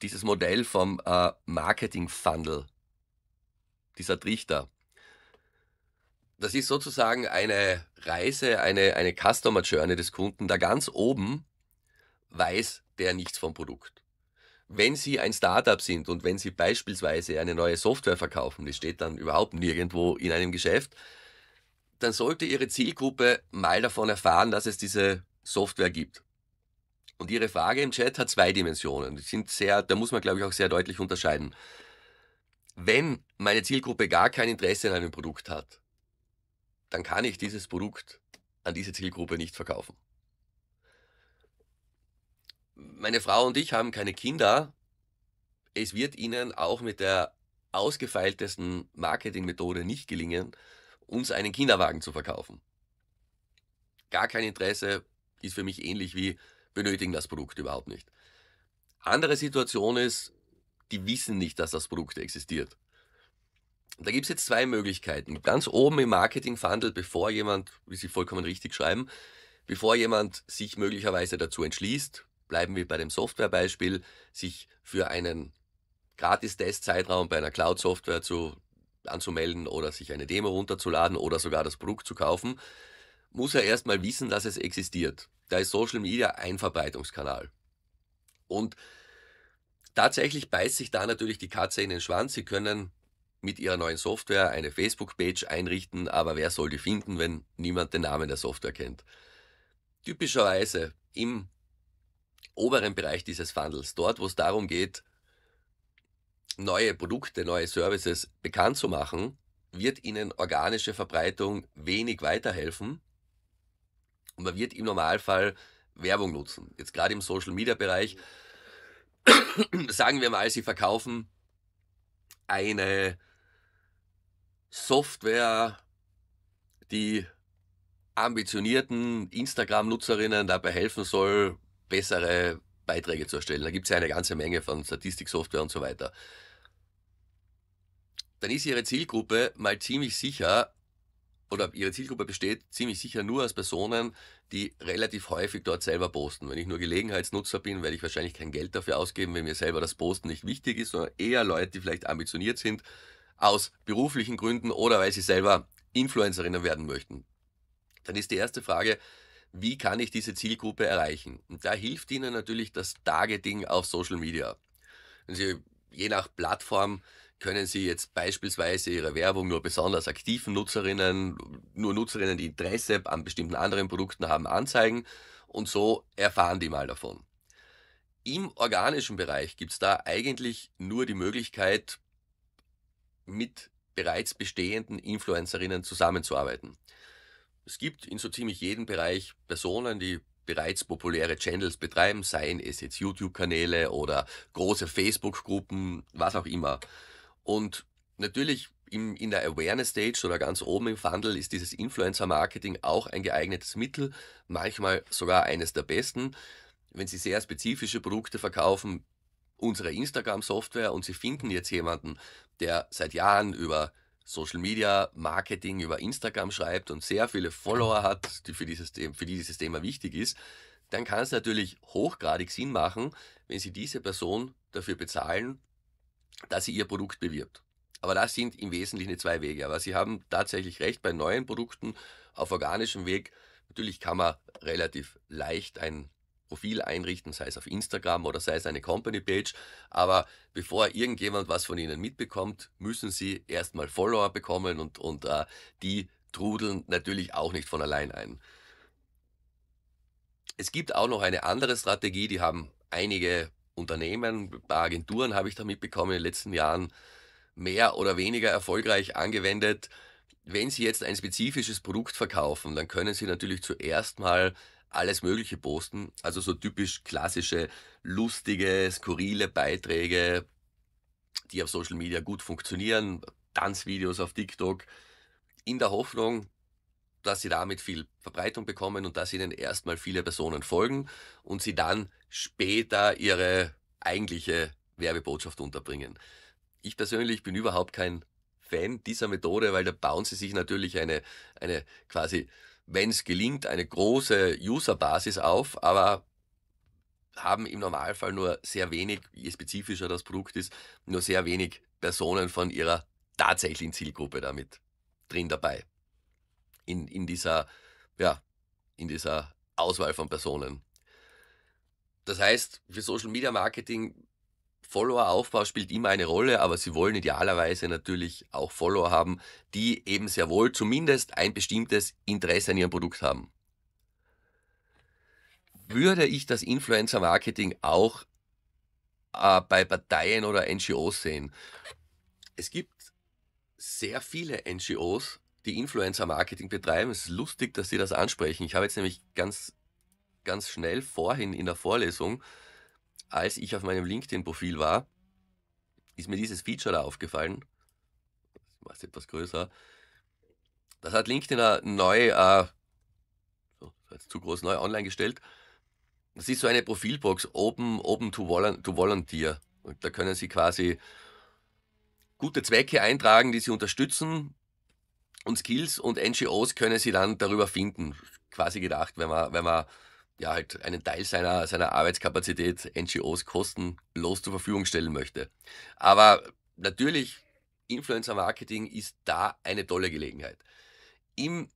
dieses Modell vom äh, Marketing-Funnel, dieser Trichter. Das ist sozusagen eine Reise, eine, eine Customer Journey des Kunden. Da ganz oben weiß der nichts vom Produkt. Wenn Sie ein Startup sind und wenn Sie beispielsweise eine neue Software verkaufen, die steht dann überhaupt nirgendwo in einem Geschäft, dann sollte Ihre Zielgruppe mal davon erfahren, dass es diese Software gibt. Und Ihre Frage im Chat hat zwei Dimensionen. Die sind sehr, da muss man, glaube ich, auch sehr deutlich unterscheiden. Wenn meine Zielgruppe gar kein Interesse an einem Produkt hat, dann kann ich dieses Produkt an diese Zielgruppe nicht verkaufen. Meine Frau und ich haben keine Kinder. Es wird Ihnen auch mit der ausgefeiltesten Marketingmethode nicht gelingen, uns einen Kinderwagen zu verkaufen. Gar kein Interesse ist für mich ähnlich wie benötigen das Produkt überhaupt nicht. Andere Situation ist, die wissen nicht, dass das Produkt existiert. Da gibt es jetzt zwei Möglichkeiten. Ganz oben im marketing fundle bevor jemand, wie Sie vollkommen richtig schreiben, bevor jemand sich möglicherweise dazu entschließt, bleiben wir bei dem Softwarebeispiel, sich für einen Gratis-Test-Zeitraum bei einer Cloud-Software zu anzumelden oder sich eine Demo runterzuladen oder sogar das Produkt zu kaufen, muss er erstmal wissen, dass es existiert. Da ist Social Media ein Verbreitungskanal. Und tatsächlich beißt sich da natürlich die Katze in den Schwanz. Sie können mit ihrer neuen Software eine Facebook-Page einrichten, aber wer soll die finden, wenn niemand den Namen der Software kennt? Typischerweise im oberen Bereich dieses Funnels, dort wo es darum geht, neue Produkte, neue Services bekannt zu machen, wird Ihnen organische Verbreitung wenig weiterhelfen. Und man wird im Normalfall Werbung nutzen. Jetzt gerade im Social Media Bereich, [CLEARS THROAT] sagen wir mal, Sie verkaufen eine Software, die ambitionierten Instagram-Nutzerinnen dabei helfen soll, bessere Beiträge zu erstellen. Da gibt es ja eine ganze Menge von Statistiksoftware und so weiter dann ist ihre Zielgruppe mal ziemlich sicher, oder ihre Zielgruppe besteht ziemlich sicher nur aus Personen, die relativ häufig dort selber posten. Wenn ich nur Gelegenheitsnutzer bin, werde ich wahrscheinlich kein Geld dafür ausgeben, wenn mir selber das Posten nicht wichtig ist, sondern eher Leute, die vielleicht ambitioniert sind, aus beruflichen Gründen oder weil sie selber Influencerinnen werden möchten. Dann ist die erste Frage, wie kann ich diese Zielgruppe erreichen? Und da hilft Ihnen natürlich das Targeting auf Social Media. Wenn Sie je nach Plattform können Sie jetzt beispielsweise Ihre Werbung nur besonders aktiven Nutzerinnen, nur Nutzerinnen, die Interesse an bestimmten anderen Produkten haben, anzeigen und so erfahren die mal davon. Im organischen Bereich gibt es da eigentlich nur die Möglichkeit, mit bereits bestehenden Influencerinnen zusammenzuarbeiten. Es gibt in so ziemlich jedem Bereich Personen, die bereits populäre Channels betreiben, seien es jetzt YouTube-Kanäle oder große Facebook-Gruppen, was auch immer. Und natürlich im, in der Awareness Stage oder ganz oben im Funnel ist dieses Influencer Marketing auch ein geeignetes Mittel, manchmal sogar eines der besten. Wenn Sie sehr spezifische Produkte verkaufen, unsere Instagram-Software und Sie finden jetzt jemanden, der seit Jahren über Social Media Marketing, über Instagram schreibt und sehr viele Follower hat, die für dieses, für dieses Thema wichtig ist, dann kann es natürlich hochgradig Sinn machen, wenn Sie diese Person dafür bezahlen, dass sie ihr Produkt bewirbt. Aber das sind im Wesentlichen zwei Wege. Aber Sie haben tatsächlich recht, bei neuen Produkten auf organischem Weg, natürlich kann man relativ leicht ein Profil einrichten, sei es auf Instagram oder sei es eine Company-Page. Aber bevor irgendjemand was von Ihnen mitbekommt, müssen Sie erstmal Follower bekommen und, und äh, die trudeln natürlich auch nicht von allein ein. Es gibt auch noch eine andere Strategie, die haben einige Unternehmen, bei Agenturen habe ich da mitbekommen in den letzten Jahren mehr oder weniger erfolgreich angewendet. Wenn Sie jetzt ein spezifisches Produkt verkaufen, dann können Sie natürlich zuerst mal alles Mögliche posten. Also so typisch klassische, lustige, skurrile Beiträge, die auf Social Media gut funktionieren, Tanzvideos auf TikTok, in der Hoffnung, dass sie damit viel Verbreitung bekommen und dass ihnen erstmal viele Personen folgen und sie dann später ihre eigentliche Werbebotschaft unterbringen. Ich persönlich bin überhaupt kein Fan dieser Methode, weil da bauen sie sich natürlich eine, eine quasi, wenn es gelingt, eine große Userbasis auf, aber haben im Normalfall nur sehr wenig, je spezifischer das Produkt ist, nur sehr wenig Personen von ihrer tatsächlichen Zielgruppe damit drin dabei. In, in dieser, ja, in dieser Auswahl von Personen. Das heißt, für Social Media Marketing Follower-Aufbau spielt immer eine Rolle, aber sie wollen idealerweise natürlich auch Follower haben, die eben sehr wohl zumindest ein bestimmtes Interesse an ihrem Produkt haben. Würde ich das Influencer-Marketing auch äh, bei Parteien oder NGOs sehen? Es gibt sehr viele NGOs, die Influencer-Marketing betreiben. Es ist lustig, dass Sie das ansprechen. Ich habe jetzt nämlich ganz ganz schnell vorhin in der Vorlesung, als ich auf meinem LinkedIn-Profil war, ist mir dieses Feature da aufgefallen. Das ist etwas größer. Das hat LinkedIn neu, äh, so, zu groß neu online gestellt. Das ist so eine Profilbox, Open, open to, volun to Volunteer. Und da können Sie quasi gute Zwecke eintragen, die Sie unterstützen. Und Skills und NGOs können Sie dann darüber finden. Quasi gedacht, wenn man, wenn man ja halt einen Teil seiner, seiner Arbeitskapazität NGOs kostenlos zur Verfügung stellen möchte. Aber natürlich, Influencer Marketing ist da eine tolle Gelegenheit. Im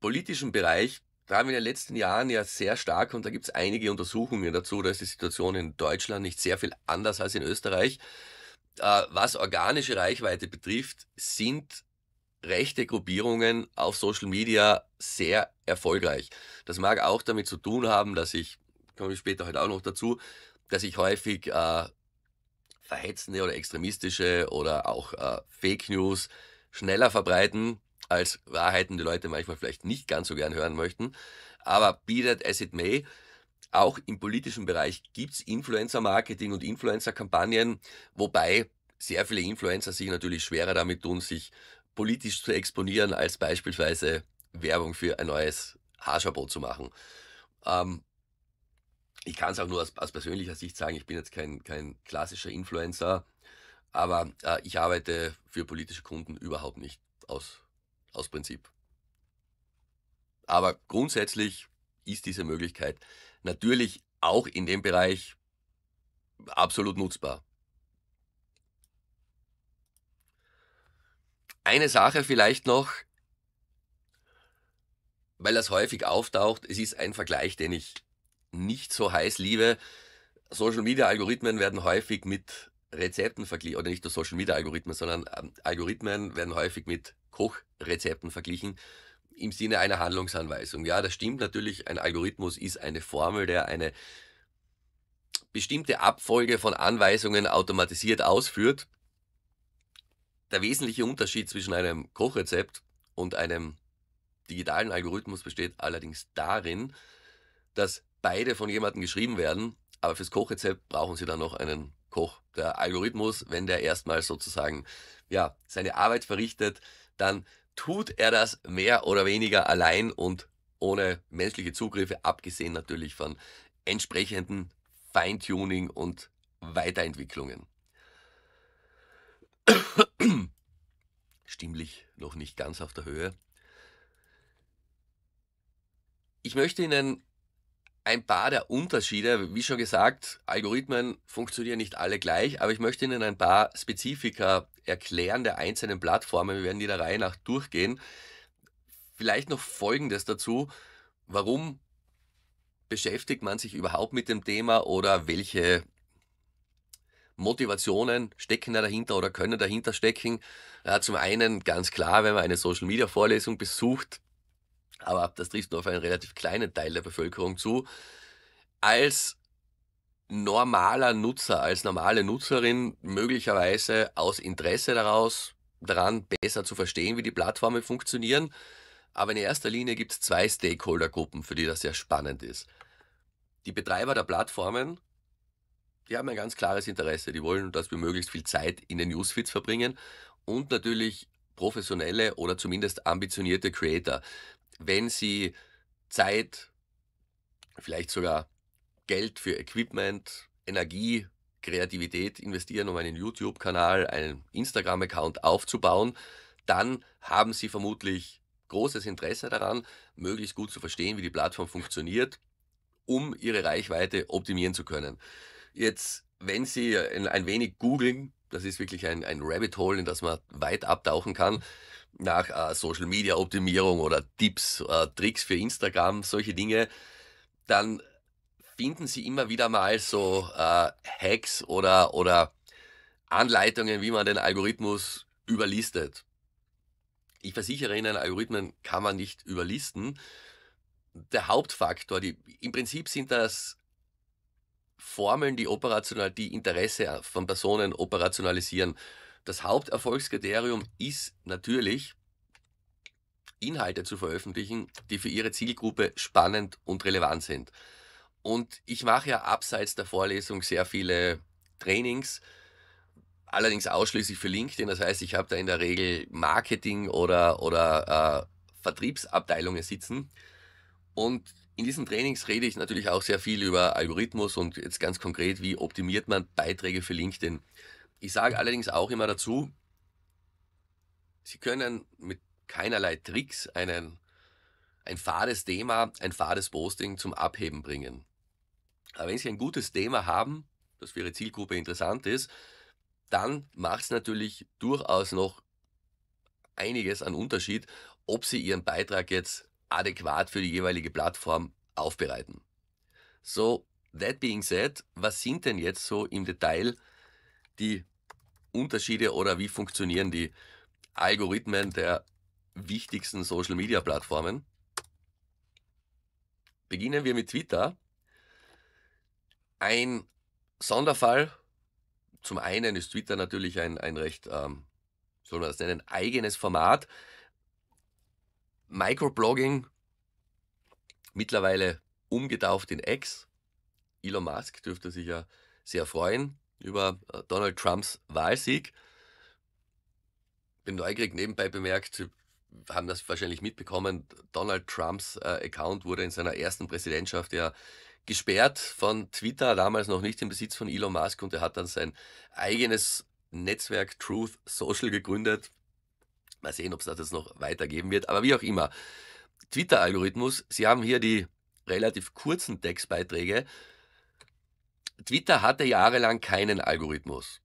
politischen Bereich haben wir in den letzten Jahren ja sehr stark, und da gibt es einige Untersuchungen dazu, da ist die Situation in Deutschland nicht sehr viel anders als in Österreich. Äh, was organische Reichweite betrifft, sind rechte Gruppierungen auf Social Media sehr erfolgreich. Das mag auch damit zu tun haben, dass ich, komme ich später heute halt auch noch dazu, dass ich häufig äh, verhetzende oder extremistische oder auch äh, Fake News schneller verbreiten als Wahrheiten, die Leute manchmal vielleicht nicht ganz so gern hören möchten. Aber be that as it may, auch im politischen Bereich gibt es Influencer-Marketing und Influencer-Kampagnen, wobei sehr viele Influencer sich natürlich schwerer damit tun, sich politisch zu exponieren, als beispielsweise Werbung für ein neues Haarschablon zu machen. Ähm, ich kann es auch nur aus, aus, persönlicher Sicht sagen, ich bin jetzt kein, kein klassischer Influencer, aber äh, ich arbeite für politische Kunden überhaupt nicht aus, aus Prinzip. Aber grundsätzlich ist diese Möglichkeit natürlich auch in dem Bereich absolut nutzbar. Eine Sache vielleicht noch, weil das häufig auftaucht, es ist ein Vergleich, den ich nicht so heiß liebe. Social Media Algorithmen werden häufig mit Rezepten verglichen, oder nicht nur Social Media Algorithmen, sondern ähm, Algorithmen werden häufig mit Kochrezepten verglichen im Sinne einer Handlungsanweisung. Ja, das stimmt natürlich, ein Algorithmus ist eine Formel, der eine bestimmte Abfolge von Anweisungen automatisiert ausführt. Der wesentliche Unterschied zwischen einem Kochrezept und einem digitalen Algorithmus besteht allerdings darin, dass beide von jemandem geschrieben werden, aber fürs Kochrezept brauchen Sie dann noch einen Koch. Der Algorithmus, wenn der erstmal sozusagen ja, seine Arbeit verrichtet, dann tut er das mehr oder weniger allein und ohne menschliche Zugriffe, abgesehen natürlich von entsprechenden Feintuning und Weiterentwicklungen stimmlich noch nicht ganz auf der Höhe. Ich möchte Ihnen ein paar der Unterschiede, wie schon gesagt, Algorithmen funktionieren nicht alle gleich, aber ich möchte Ihnen ein paar Spezifika erklären der einzelnen Plattformen. Wir werden die der Reihe nach durchgehen. Vielleicht noch Folgendes dazu. Warum beschäftigt man sich überhaupt mit dem Thema oder welche Motivationen stecken dahinter oder können dahinter stecken. Ja, zum einen ganz klar, wenn man eine Social Media Vorlesung besucht, aber das trifft nur auf einen relativ kleinen Teil der Bevölkerung zu. Als normaler Nutzer, als normale Nutzerin möglicherweise aus Interesse daraus, daran besser zu verstehen, wie die Plattformen funktionieren. Aber in erster Linie gibt es zwei Stakeholdergruppen, für die das sehr spannend ist. Die Betreiber der Plattformen, die haben ein ganz klares Interesse. Die wollen, dass wir möglichst viel Zeit in den Newsfeeds verbringen und natürlich professionelle oder zumindest ambitionierte Creator. Wenn sie Zeit, vielleicht sogar Geld für Equipment, Energie, Kreativität investieren, um einen YouTube-Kanal, einen Instagram-Account aufzubauen, dann haben sie vermutlich großes Interesse daran, möglichst gut zu verstehen, wie die Plattform funktioniert, um ihre Reichweite optimieren zu können. Jetzt, wenn Sie äh, ein wenig googeln, das ist wirklich ein, ein Rabbit Hole, in das man weit abtauchen kann, nach äh, Social Media Optimierung oder Tipps, äh, Tricks für Instagram, solche Dinge, dann finden Sie immer wieder mal so äh, Hacks oder, oder Anleitungen, wie man den Algorithmus überlistet. Ich versichere Ihnen, Algorithmen kann man nicht überlisten. Der Hauptfaktor, die, im Prinzip sind das Formeln, die operational die Interesse von Personen operationalisieren. Das Haupterfolgskriterium ist natürlich, Inhalte zu veröffentlichen, die für ihre Zielgruppe spannend und relevant sind. Und ich mache ja abseits der Vorlesung sehr viele Trainings, allerdings ausschließlich für LinkedIn. Das heißt, ich habe da in der Regel Marketing oder, oder äh, Vertriebsabteilungen sitzen. Und in diesen Trainings rede ich natürlich auch sehr viel über Algorithmus und jetzt ganz konkret, wie optimiert man Beiträge für LinkedIn. Ich sage allerdings auch immer dazu, Sie können mit keinerlei Tricks einen, ein fades Thema, ein fades Posting zum Abheben bringen. Aber wenn Sie ein gutes Thema haben, das für Ihre Zielgruppe interessant ist, dann macht es natürlich durchaus noch einiges an Unterschied, ob Sie Ihren Beitrag jetzt adäquat für die jeweilige Plattform aufbereiten. So, that being said, was sind denn jetzt so im Detail die Unterschiede oder wie funktionieren die Algorithmen der wichtigsten Social Media Plattformen? Beginnen wir mit Twitter. Ein Sonderfall. Zum einen ist Twitter natürlich ein, ein recht, ähm, soll man das nennen, eigenes Format. Microblogging, mittlerweile umgetauft in X. Elon Musk dürfte sich ja sehr freuen über äh, Donald Trumps Wahlsieg. Bin neugierig nebenbei bemerkt, Sie haben das wahrscheinlich mitbekommen, Donald Trumps äh, Account wurde in seiner ersten Präsidentschaft ja gesperrt von Twitter, damals noch nicht im Besitz von Elon Musk und er hat dann sein eigenes Netzwerk Truth Social gegründet, Mal sehen, ob es das jetzt noch weitergeben wird. Aber wie auch immer, Twitter-Algorithmus, Sie haben hier die relativ kurzen Textbeiträge. Twitter hatte jahrelang keinen Algorithmus,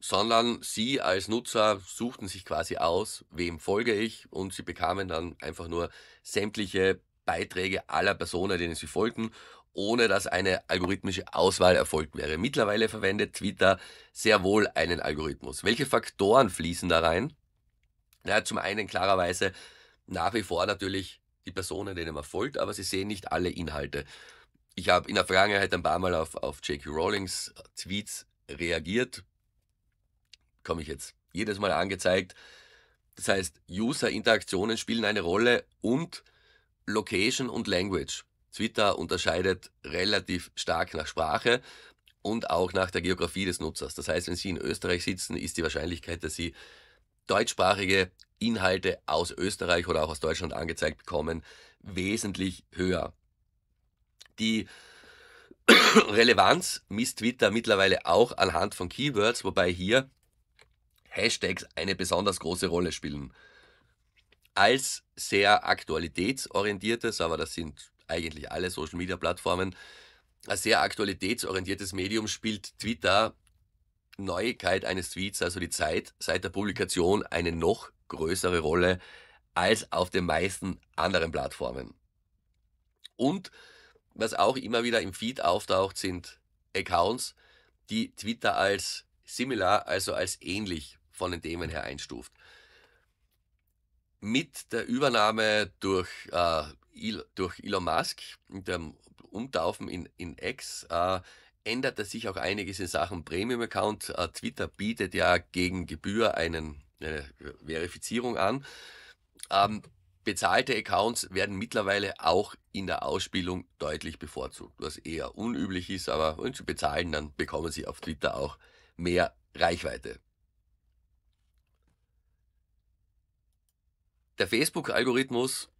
sondern Sie als Nutzer suchten sich quasi aus, wem folge ich, und Sie bekamen dann einfach nur sämtliche Beiträge aller Personen, denen Sie folgten, ohne dass eine algorithmische Auswahl erfolgt wäre. Mittlerweile verwendet Twitter sehr wohl einen Algorithmus. Welche Faktoren fließen da rein? Ja, zum einen klarerweise nach wie vor natürlich die Personen, denen man folgt, aber sie sehen nicht alle Inhalte. Ich habe in der Vergangenheit ein paar Mal auf, auf J.K. Rowlings Tweets reagiert. Komme ich jetzt jedes Mal angezeigt. Das heißt, User-Interaktionen spielen eine Rolle und Location und Language. Twitter unterscheidet relativ stark nach Sprache und auch nach der Geografie des Nutzers. Das heißt, wenn Sie in Österreich sitzen, ist die Wahrscheinlichkeit, dass Sie deutschsprachige Inhalte aus Österreich oder auch aus Deutschland angezeigt bekommen, wesentlich höher. Die [COUGHS] Relevanz misst Twitter mittlerweile auch anhand von Keywords, wobei hier Hashtags eine besonders große Rolle spielen. Als sehr aktualitätsorientiertes, aber das sind eigentlich alle Social-Media-Plattformen, als sehr aktualitätsorientiertes Medium spielt Twitter Neuigkeit eines Tweets, also die Zeit, seit der Publikation eine noch größere Rolle als auf den meisten anderen Plattformen. Und was auch immer wieder im Feed auftaucht, sind Accounts, die Twitter als similar, also als ähnlich von den Themen her einstuft. Mit der Übernahme durch, äh, durch Elon Musk mit dem Umtaufen in, in X äh, ändert sich auch einiges in Sachen Premium-Account. Äh, Twitter bietet ja gegen Gebühr einen, eine Verifizierung an. Ähm, bezahlte Accounts werden mittlerweile auch in der Ausspielung deutlich bevorzugt, was eher unüblich ist, aber wenn sie bezahlen, dann bekommen sie auf Twitter auch mehr Reichweite. Der Facebook-Algorithmus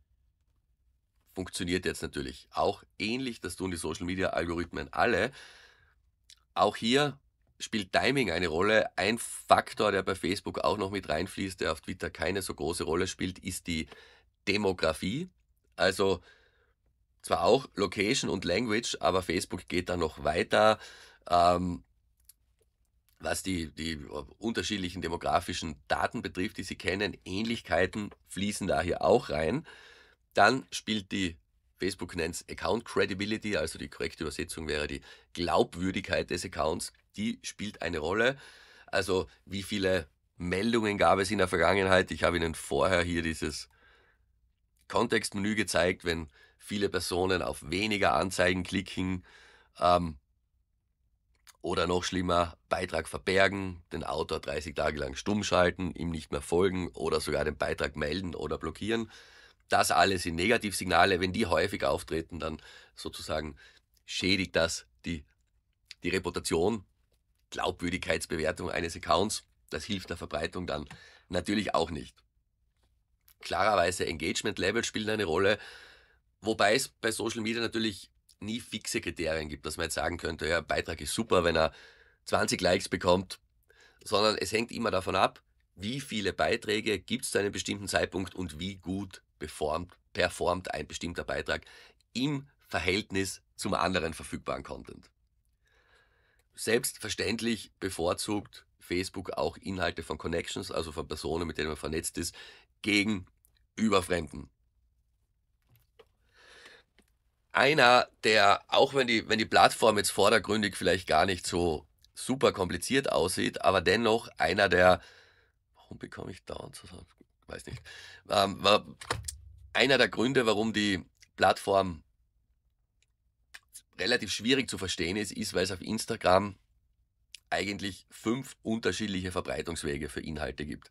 funktioniert jetzt natürlich auch ähnlich, das tun die Social-Media-Algorithmen alle. Auch hier spielt Timing eine Rolle. Ein Faktor, der bei Facebook auch noch mit reinfließt, der auf Twitter keine so große Rolle spielt, ist die Demografie. Also zwar auch Location und Language, aber Facebook geht da noch weiter, ähm, was die, die unterschiedlichen demografischen Daten betrifft, die Sie kennen. Ähnlichkeiten fließen da hier auch rein. Dann spielt die Facebook nennt es Account Credibility, also die korrekte Übersetzung wäre die Glaubwürdigkeit des Accounts, die spielt eine Rolle. Also wie viele Meldungen gab es in der Vergangenheit? Ich habe Ihnen vorher hier dieses Kontextmenü gezeigt, wenn viele Personen auf weniger Anzeigen klicken ähm, oder noch schlimmer, Beitrag verbergen, den Autor 30 Tage lang stumm schalten, ihm nicht mehr folgen oder sogar den Beitrag melden oder blockieren das alles sind Negativsignale. Wenn die häufig auftreten, dann sozusagen schädigt das die, die Reputation, Glaubwürdigkeitsbewertung eines Accounts. Das hilft der Verbreitung dann natürlich auch nicht. Klarerweise Engagement Level spielen eine Rolle, wobei es bei Social Media natürlich nie fixe Kriterien gibt, dass man jetzt sagen könnte, ja, Beitrag ist super, wenn er 20 Likes bekommt, sondern es hängt immer davon ab, wie viele Beiträge gibt es zu einem bestimmten Zeitpunkt und wie gut performt, performt ein bestimmter Beitrag im Verhältnis zum anderen verfügbaren Content. Selbstverständlich bevorzugt Facebook auch Inhalte von Connections, also von Personen, mit denen man vernetzt ist, gegenüber Fremden. Einer, der, auch wenn die, wenn die Plattform jetzt vordergründig vielleicht gar nicht so super kompliziert aussieht, aber dennoch einer der, warum bekomme ich dauernd so, weiß nicht, ähm, einer der Gründe, warum die Plattform relativ schwierig zu verstehen ist, ist, weil es auf Instagram eigentlich fünf unterschiedliche Verbreitungswege für Inhalte gibt.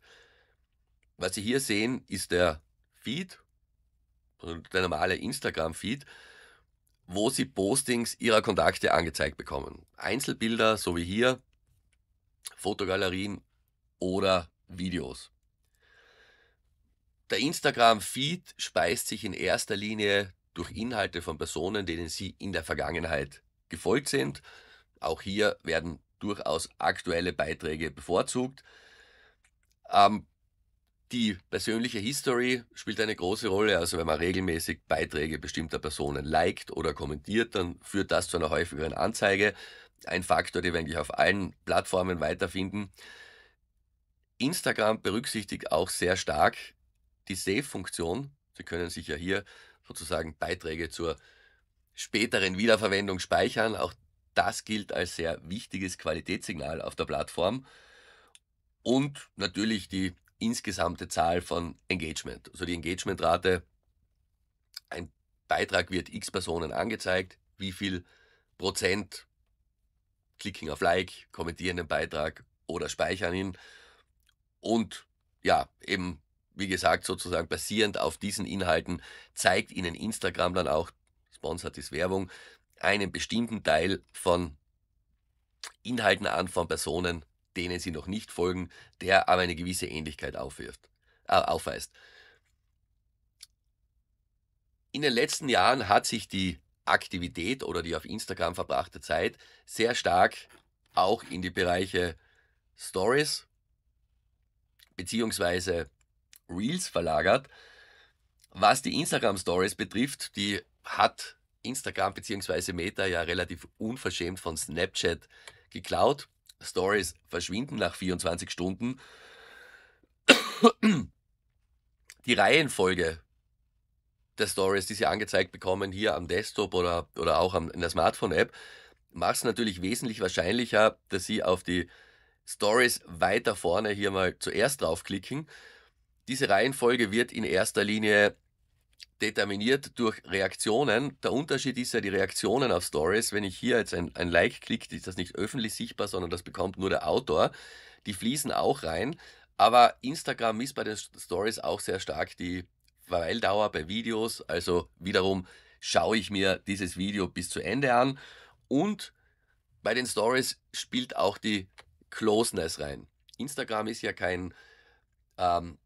Was Sie hier sehen, ist der Feed, der normale Instagram-Feed, wo Sie Postings Ihrer Kontakte angezeigt bekommen. Einzelbilder, so wie hier, Fotogalerien oder Videos. Der Instagram-Feed speist sich in erster Linie durch Inhalte von Personen, denen Sie in der Vergangenheit gefolgt sind. Auch hier werden durchaus aktuelle Beiträge bevorzugt. Ähm, die persönliche History spielt eine große Rolle. Also wenn man regelmäßig Beiträge bestimmter Personen liked oder kommentiert, dann führt das zu einer häufigeren Anzeige. Ein Faktor, den wir eigentlich auf allen Plattformen weiterfinden. Instagram berücksichtigt auch sehr stark die Save-Funktion, Sie können sich ja hier sozusagen Beiträge zur späteren Wiederverwendung speichern, auch das gilt als sehr wichtiges Qualitätssignal auf der Plattform. Und natürlich die insgesamte Zahl von Engagement, also die Engagementrate. Ein Beitrag wird x Personen angezeigt, wie viel Prozent klicken auf Like, kommentieren den Beitrag oder speichern ihn. Und ja, eben wie gesagt, sozusagen basierend auf diesen Inhalten zeigt Ihnen Instagram dann auch, sponsert ist Werbung, einen bestimmten Teil von Inhalten an von Personen, denen Sie noch nicht folgen, der aber eine gewisse Ähnlichkeit aufwirft, äh, aufweist. In den letzten Jahren hat sich die Aktivität oder die auf Instagram verbrachte Zeit sehr stark auch in die Bereiche Stories beziehungsweise Reels verlagert. Was die Instagram Stories betrifft, die hat Instagram bzw. Meta ja relativ unverschämt von Snapchat geklaut. Stories verschwinden nach 24 Stunden. Die Reihenfolge der Stories, die Sie angezeigt bekommen, hier am Desktop oder, oder auch am, in der Smartphone-App, macht es natürlich wesentlich wahrscheinlicher, dass Sie auf die Stories weiter vorne hier mal zuerst draufklicken. Diese Reihenfolge wird in erster Linie determiniert durch Reaktionen. Der Unterschied ist ja die Reaktionen auf Stories. Wenn ich hier jetzt ein, ein Like klicke, ist das nicht öffentlich sichtbar, sondern das bekommt nur der Autor. Die fließen auch rein. Aber Instagram misst bei den Stories auch sehr stark die Verweildauer bei Videos. Also wiederum schaue ich mir dieses Video bis zu Ende an. Und bei den Stories spielt auch die Closeness rein. Instagram ist ja kein ähm,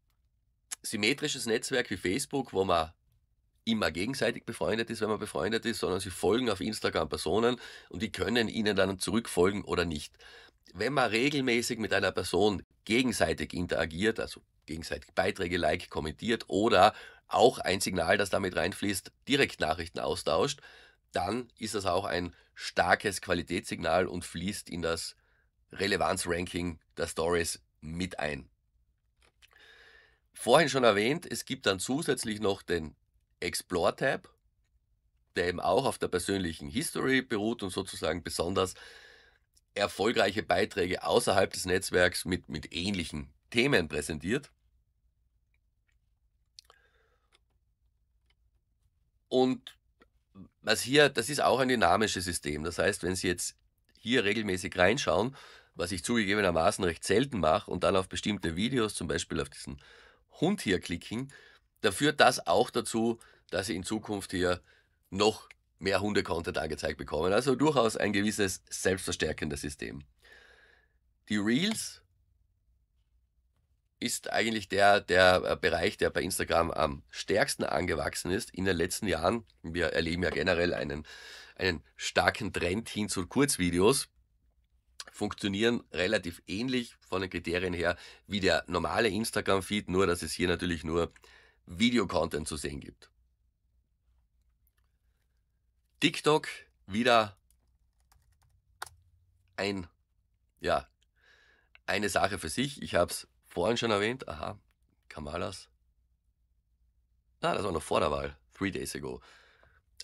symmetrisches Netzwerk wie Facebook, wo man immer gegenseitig befreundet ist, wenn man befreundet ist, sondern sie folgen auf Instagram Personen und die können ihnen dann zurückfolgen oder nicht. Wenn man regelmäßig mit einer Person gegenseitig interagiert, also gegenseitig Beiträge like, kommentiert oder auch ein Signal, das damit reinfließt, direkt Nachrichten austauscht, dann ist das auch ein starkes Qualitätssignal und fließt in das Relevanzranking der Stories mit ein. Vorhin schon erwähnt, es gibt dann zusätzlich noch den Explore-Tab, der eben auch auf der persönlichen History beruht und sozusagen besonders erfolgreiche Beiträge außerhalb des Netzwerks mit, mit ähnlichen Themen präsentiert. Und was hier, das ist auch ein dynamisches System. Das heißt, wenn Sie jetzt hier regelmäßig reinschauen, was ich zugegebenermaßen recht selten mache und dann auf bestimmte Videos, zum Beispiel auf diesen Hund hier klicken. Da führt das auch dazu, dass Sie in Zukunft hier noch mehr Hundekontent angezeigt bekommen. Also durchaus ein gewisses selbstverstärkendes System. Die Reels ist eigentlich der, der äh, Bereich, der bei Instagram am stärksten angewachsen ist in den letzten Jahren. Wir erleben ja generell einen, einen starken Trend hin zu Kurzvideos funktionieren relativ ähnlich von den Kriterien her wie der normale Instagram-Feed, nur dass es hier natürlich nur Videocontent zu sehen gibt. TikTok wieder ein, ja, eine Sache für sich. Ich habe es vorhin schon erwähnt. Aha, Kamalas. ah, das war noch vor der Wahl, three days ago.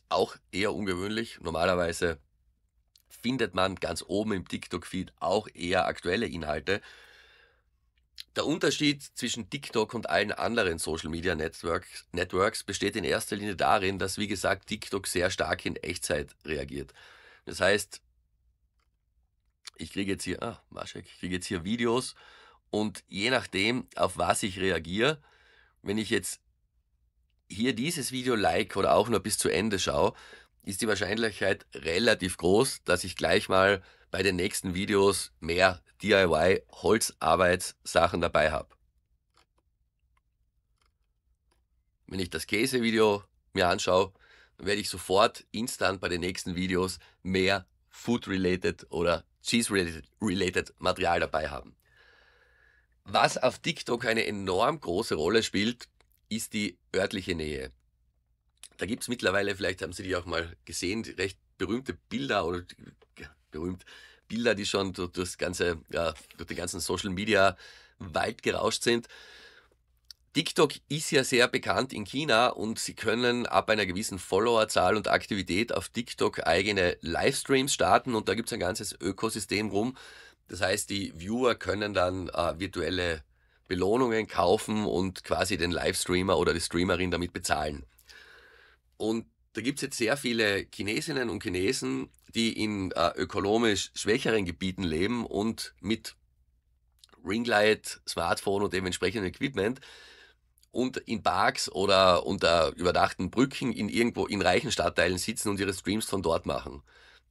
Auch eher ungewöhnlich. Normalerweise findet man ganz oben im TikTok-Feed auch eher aktuelle Inhalte. Der Unterschied zwischen TikTok und allen anderen Social Media Networks, Networks, besteht in erster Linie darin, dass, wie gesagt, TikTok sehr stark in Echtzeit reagiert. Das heißt, ich kriege jetzt hier, ah, Maschek, ich kriege jetzt hier Videos und je nachdem, auf was ich reagiere, wenn ich jetzt hier dieses Video like oder auch nur bis zu Ende schaue, ist die Wahrscheinlichkeit relativ groß, dass ich gleich mal bei den nächsten Videos mehr DIY-Holzarbeitssachen dabei habe. Wenn ich das Käsevideo mir anschaue, werde ich sofort instant bei den nächsten Videos mehr Food-related oder Cheese-related Material dabei haben. Was auf TikTok eine enorm große Rolle spielt, ist die örtliche Nähe. Da gibt es mittlerweile, vielleicht haben Sie die auch mal gesehen, recht berühmte Bilder oder berühmt Bilder, die schon durch, das ganze, ja, durch den ganzen Social Media Wald gerauscht sind. TikTok ist ja sehr bekannt in China und sie können ab einer gewissen Followerzahl und Aktivität auf TikTok eigene Livestreams starten und da gibt es ein ganzes Ökosystem rum. Das heißt, die Viewer können dann äh, virtuelle Belohnungen kaufen und quasi den Livestreamer oder die Streamerin damit bezahlen. Und da gibt es jetzt sehr viele Chinesinnen und Chinesen, die in äh, ökonomisch schwächeren Gebieten leben und mit Ringlight, Smartphone und dementsprechendem Equipment und in Parks oder unter überdachten Brücken in irgendwo in reichen Stadtteilen sitzen und ihre Streams von dort machen.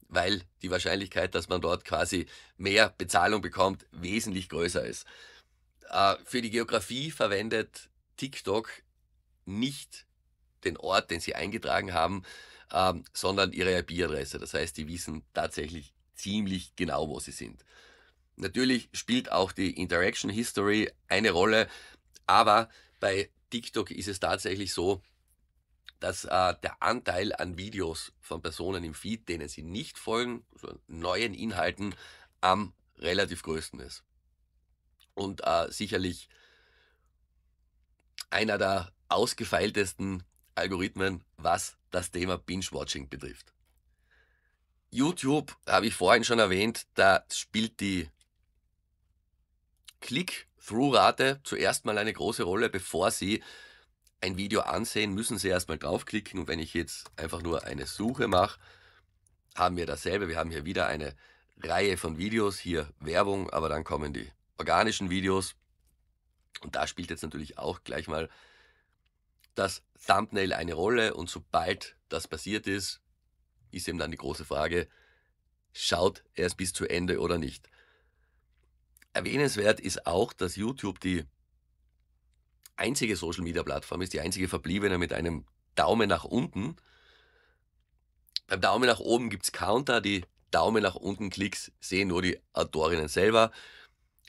Weil die Wahrscheinlichkeit, dass man dort quasi mehr Bezahlung bekommt, wesentlich größer ist. Äh, für die Geografie verwendet TikTok nicht den Ort, den sie eingetragen haben, ähm, sondern ihre IP-Adresse. Das heißt, die wissen tatsächlich ziemlich genau, wo sie sind. Natürlich spielt auch die Interaction History eine Rolle, aber bei TikTok ist es tatsächlich so, dass äh, der Anteil an Videos von Personen im Feed, denen sie nicht folgen, also neuen Inhalten, am relativ größten ist. Und äh, sicherlich einer der ausgefeiltesten Algorithmen, was das Thema Binge-Watching betrifft. YouTube, habe ich vorhin schon erwähnt, da spielt die Click-Through-Rate zuerst mal eine große Rolle, bevor Sie ein Video ansehen, müssen Sie erstmal draufklicken. Und wenn ich jetzt einfach nur eine Suche mache, haben wir dasselbe. Wir haben hier wieder eine Reihe von Videos, hier Werbung, aber dann kommen die organischen Videos. Und da spielt jetzt natürlich auch gleich mal das Thumbnail eine Rolle und sobald das passiert ist, ist eben dann die große Frage, schaut er es bis zu Ende oder nicht. Erwähnenswert ist auch, dass YouTube die einzige Social Media Plattform ist, die einzige verbliebene mit einem Daumen nach unten. Beim Daumen nach oben gibt es Counter, die Daumen nach unten Klicks sehen nur die Autorinnen selber.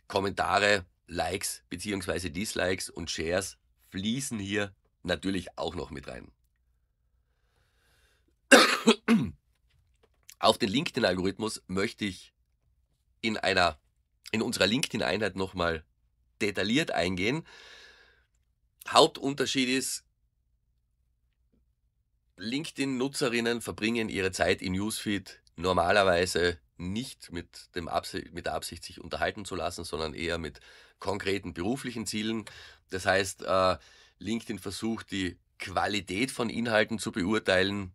Kommentare, Likes bzw. Dislikes und Shares fließen hier natürlich auch noch mit rein. Auf den LinkedIn-Algorithmus möchte ich in, einer, in unserer LinkedIn-Einheit nochmal detailliert eingehen. Hauptunterschied ist, LinkedIn-Nutzerinnen verbringen ihre Zeit im Newsfeed normalerweise nicht mit, dem Absicht, mit der Absicht, sich unterhalten zu lassen, sondern eher mit konkreten beruflichen Zielen. Das heißt, äh, LinkedIn versucht, die Qualität von Inhalten zu beurteilen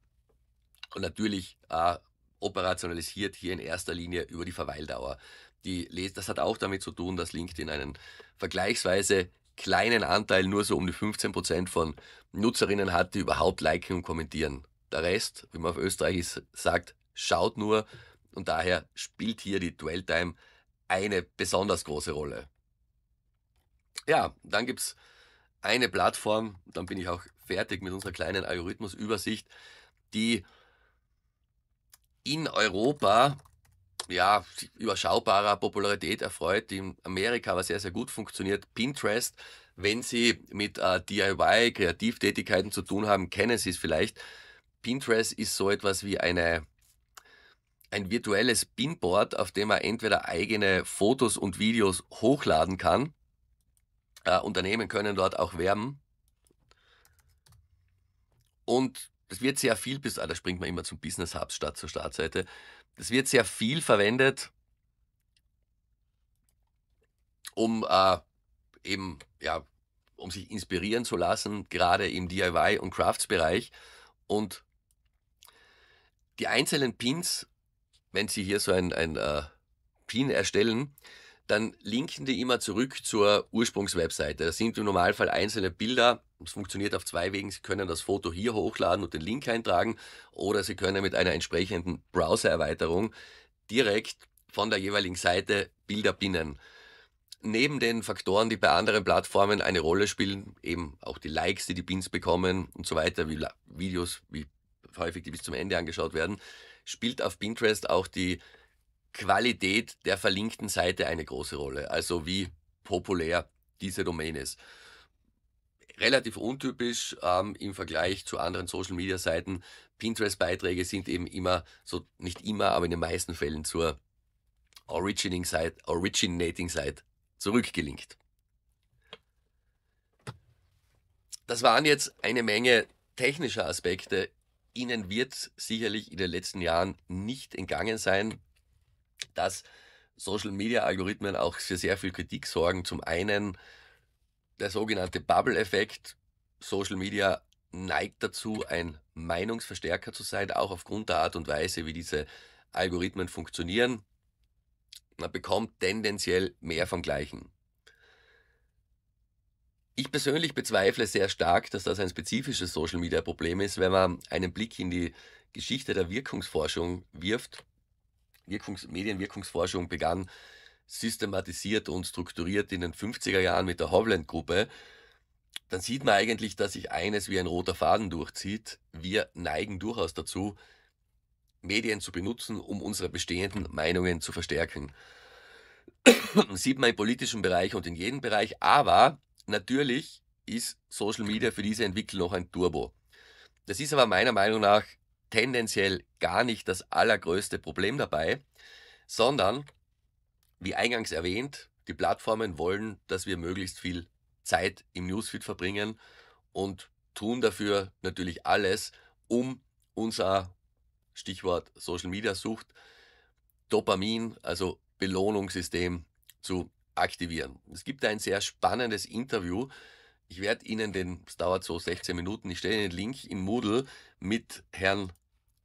und natürlich äh, operationalisiert hier in erster Linie über die Verweildauer. Die, das hat auch damit zu tun, dass LinkedIn einen vergleichsweise kleinen Anteil, nur so um die 15% Prozent von Nutzerinnen hat, die überhaupt liken und kommentieren. Der Rest, wie man auf Österreich sagt, schaut nur und daher spielt hier die Dwell Time eine besonders große Rolle. Ja, dann gibt es eine Plattform, dann bin ich auch fertig mit unserer kleinen Algorithmusübersicht, die in Europa ja, überschaubarer Popularität erfreut, die in Amerika aber sehr, sehr gut funktioniert. Pinterest, wenn Sie mit äh, DIY, Kreativtätigkeiten zu tun haben, kennen Sie es vielleicht. Pinterest ist so etwas wie eine, ein virtuelles Pinboard, auf dem man entweder eigene Fotos und Videos hochladen kann äh, Unternehmen können dort auch werben. Und es wird sehr viel, bis, ah, da springt man immer zum Business Hub statt zur Startseite. Es wird sehr viel verwendet, um äh, eben, ja, um sich inspirieren zu lassen, gerade im DIY- und Crafts-Bereich. Und die einzelnen Pins, wenn Sie hier so ein, ein äh, Pin erstellen, dann linken die immer zurück zur Ursprungswebseite. Das sind im Normalfall einzelne Bilder. Es funktioniert auf zwei Wegen. Sie können das Foto hier hochladen und den Link eintragen oder Sie können mit einer entsprechenden Browser-Erweiterung direkt von der jeweiligen Seite Bilder binden. Neben den Faktoren, die bei anderen Plattformen eine Rolle spielen, eben auch die Likes, die die Pins bekommen und so weiter, wie Videos, wie häufig die bis zum Ende angeschaut werden, spielt auf Pinterest auch die Qualität der verlinkten Seite eine große Rolle, also wie populär diese Domain ist. Relativ untypisch ähm, im Vergleich zu anderen Social-Media-Seiten. Pinterest-Beiträge sind eben immer, so nicht immer, aber in den meisten Fällen zur Originating-Site Originating -Site zurückgelinkt. Das waren jetzt eine Menge technischer Aspekte. Ihnen wird sicherlich in den letzten Jahren nicht entgangen sein, dass Social-Media-Algorithmen auch für sehr viel Kritik sorgen. Zum einen der sogenannte Bubble-Effekt. Social Media neigt dazu, ein Meinungsverstärker zu sein, auch aufgrund der Art und Weise, wie diese Algorithmen funktionieren. Man bekommt tendenziell mehr vom Gleichen. Ich persönlich bezweifle sehr stark, dass das ein spezifisches Social Media Problem ist, wenn man einen Blick in die Geschichte der Wirkungsforschung wirft. Wirkungs Medienwirkungsforschung begann systematisiert und strukturiert in den 50er Jahren mit der Hovland-Gruppe, dann sieht man eigentlich, dass sich eines wie ein roter Faden durchzieht. Wir neigen durchaus dazu, Medien zu benutzen, um unsere bestehenden Meinungen zu verstärken. sieht man im politischen Bereich und in jedem Bereich, aber natürlich ist Social Media für diese Entwicklung noch ein Turbo. Das ist aber meiner Meinung nach tendenziell gar nicht das allergrößte Problem dabei, sondern, wie eingangs erwähnt, die Plattformen wollen, dass wir möglichst viel Zeit im Newsfeed verbringen und tun dafür natürlich alles, um unser Stichwort Social Media Sucht, Dopamin, also Belohnungssystem zu aktivieren. Es gibt ein sehr spannendes Interview. Ich werde Ihnen den, es dauert so 16 Minuten, ich stelle den Link in Moodle mit Herrn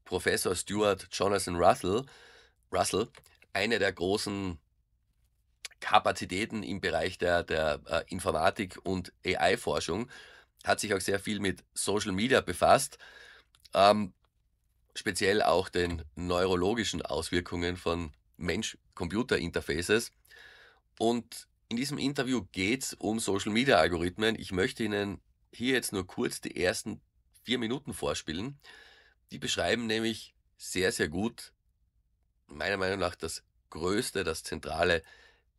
Professor Stuart Jonathan Russell, Russell eine der großen Kapazitäten im Bereich der, der äh, Informatik und AI-Forschung, hat sich auch sehr viel mit Social Media befasst, ähm, speziell auch den neurologischen Auswirkungen von Mensch-Computer-Interfaces. Und in diesem Interview geht es um Social Media Algorithmen. Ich möchte Ihnen hier jetzt nur kurz die ersten vier Minuten vorspielen. Die beschreiben nämlich sehr, sehr gut, meiner Meinung nach, das größte, das zentrale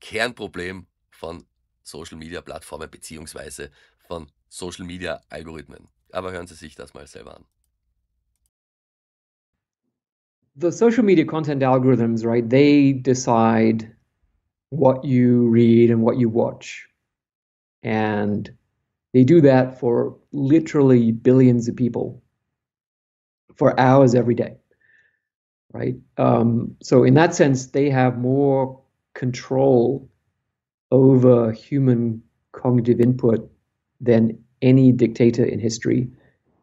Kernproblem von Social Media Plattformen beziehungsweise von Social Media Algorithmen. Aber hören Sie sich das mal selber an. The social media content algorithms, right? They decide what you read and what you watch. And they do that for literally billions of people. for hours every day, right? Um, so in that sense, they have more control over human cognitive input than any dictator in history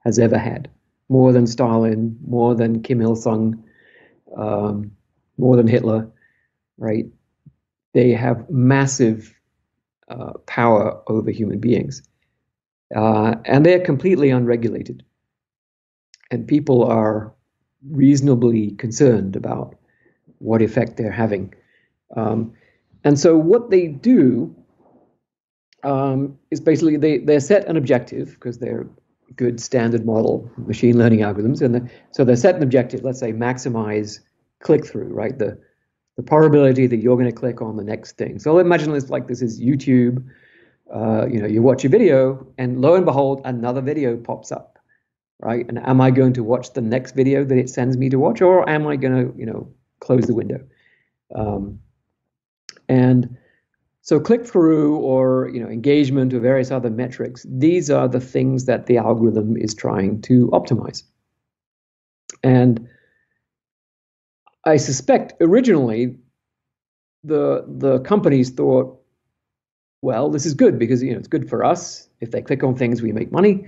has ever had. More than Stalin, more than Kim Il Sung, um, more than Hitler, right? They have massive uh, power over human beings. Uh, and they are completely unregulated and people are reasonably concerned about what effect they're having. Um, and so what they do um, is basically they, they set an objective because they're good standard model machine learning algorithms. And the, so they set an objective, let's say maximize click through, right? The, the probability that you're going to click on the next thing. So imagine this like this is YouTube. Uh, you know, you watch a video, and lo and behold, another video pops up right? And am I going to watch the next video that it sends me to watch, or am I going to, you know, close the window? Um, and so click through or you know engagement or various other metrics. These are the things that the algorithm is trying to optimize. And I suspect originally the the companies thought, well, this is good because you know it's good for us. If they click on things, we make money.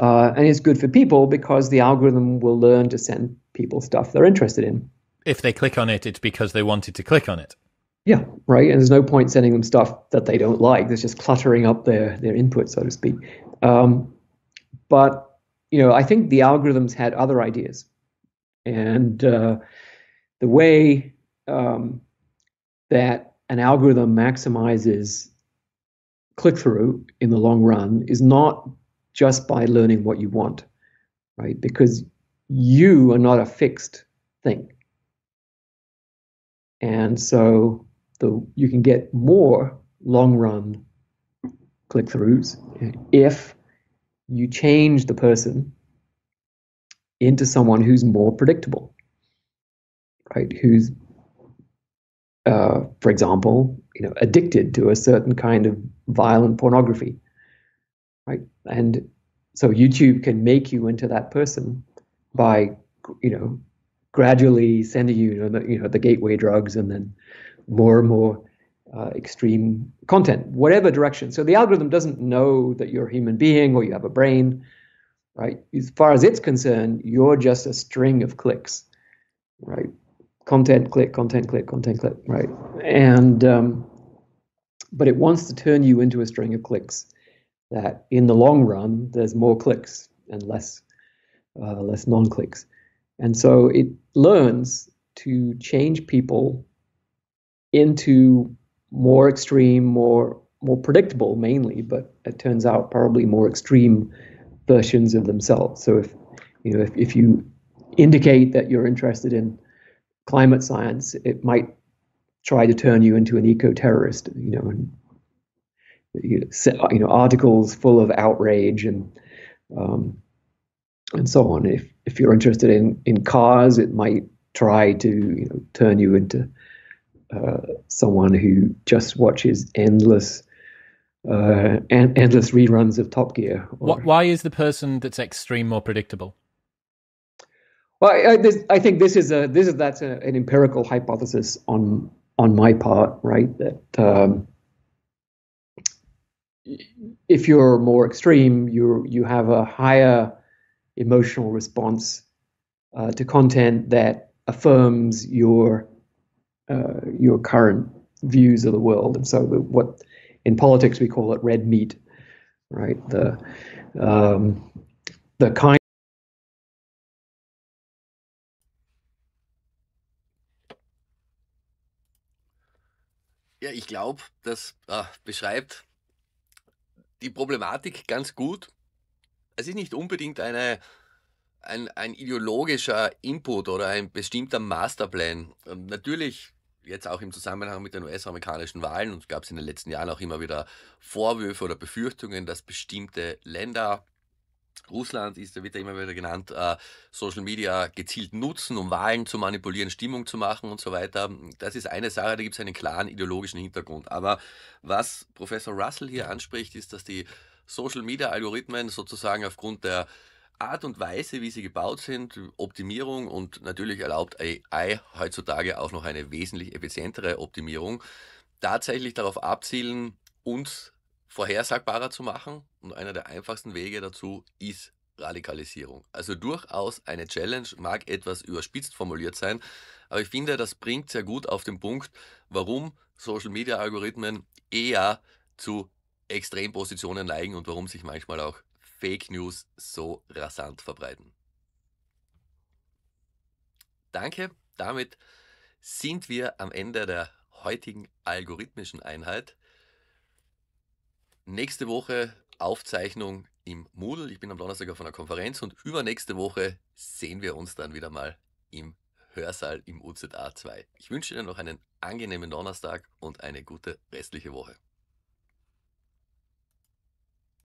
Uh, and it's good for people because the algorithm will learn to send people stuff they're interested in. If they click on it, it's because they wanted to click on it. Yeah, right. And there's no point sending them stuff that they don't like. That's just cluttering up their their input, so to speak. Um, but you know, I think the algorithms had other ideas, and uh, the way um, that an algorithm maximizes click through in the long run is not just by learning what you want, right? Because you are not a fixed thing. And so the, you can get more long run click throughs if you change the person into someone who's more predictable, right? Who's, uh, for example, you know, addicted to a certain kind of violent pornography, right? And so YouTube can make you into that person by, you know, gradually sending you, you know, the, you know, the gateway drugs and then more and more uh, extreme content, whatever direction. So the algorithm doesn't know that you're a human being or you have a brain, right? As far as it's concerned, you're just a string of clicks, right? Content click, content click, content click, right? And um, but it wants to turn you into a string of clicks, that in the long run, there's more clicks and less, uh, less non clicks. And so it learns to change people into more extreme, more more predictable mainly, but it turns out probably more extreme versions of themselves. So if you know if, if you indicate that you're interested in climate science, it might try to turn you into an eco-terrorist, you know, and you know, articles full of outrage and um, and so on. If if you're interested in in cars, it might try to you know, turn you into uh, someone who just watches endless uh, endless reruns of Top Gear. Or... Why is the person that's extreme more predictable? Well, I, I, this, I think this is a this is that's a, an empirical hypothesis on on my part, right? That um, if you're more extreme, you you have a higher emotional response uh, to content that affirms your uh, your current views of the world, and so what in politics we call it red meat, right? The um, the kind. Ja, ich glaube, das äh, beschreibt die Problematik ganz gut. Es ist nicht unbedingt eine, ein, ein ideologischer Input oder ein bestimmter Masterplan. Ähm, natürlich jetzt auch im Zusammenhang mit den US-amerikanischen Wahlen und gab es in den letzten Jahren auch immer wieder Vorwürfe oder Befürchtungen, dass bestimmte Länder Russland ist, da wird ja immer wieder genannt, äh, Social Media gezielt nutzen, um Wahlen zu manipulieren, Stimmung zu machen und so weiter. Das ist eine Sache, da gibt es einen klaren ideologischen Hintergrund. Aber was Professor Russell hier anspricht, ist, dass die Social Media Algorithmen sozusagen aufgrund der Art und Weise, wie sie gebaut sind, Optimierung und natürlich erlaubt AI heutzutage auch noch eine wesentlich effizientere Optimierung, tatsächlich darauf abzielen, uns vorhersagbarer zu machen. Und einer der einfachsten Wege dazu ist Radikalisierung. Also durchaus eine Challenge, mag etwas überspitzt formuliert sein, aber ich finde, das bringt sehr gut auf den Punkt, warum Social Media Algorithmen eher zu Extrempositionen neigen und warum sich manchmal auch Fake News so rasant verbreiten. Danke, damit sind wir am Ende der heutigen algorithmischen Einheit. Nächste Woche Aufzeichnung im Moodle. Ich bin am Donnerstag auf einer Konferenz und übernächste Woche sehen wir uns dann wieder mal im Hörsaal im UZA 2. Ich wünsche dir noch einen angenehmen Donnerstag und eine gute restliche Woche.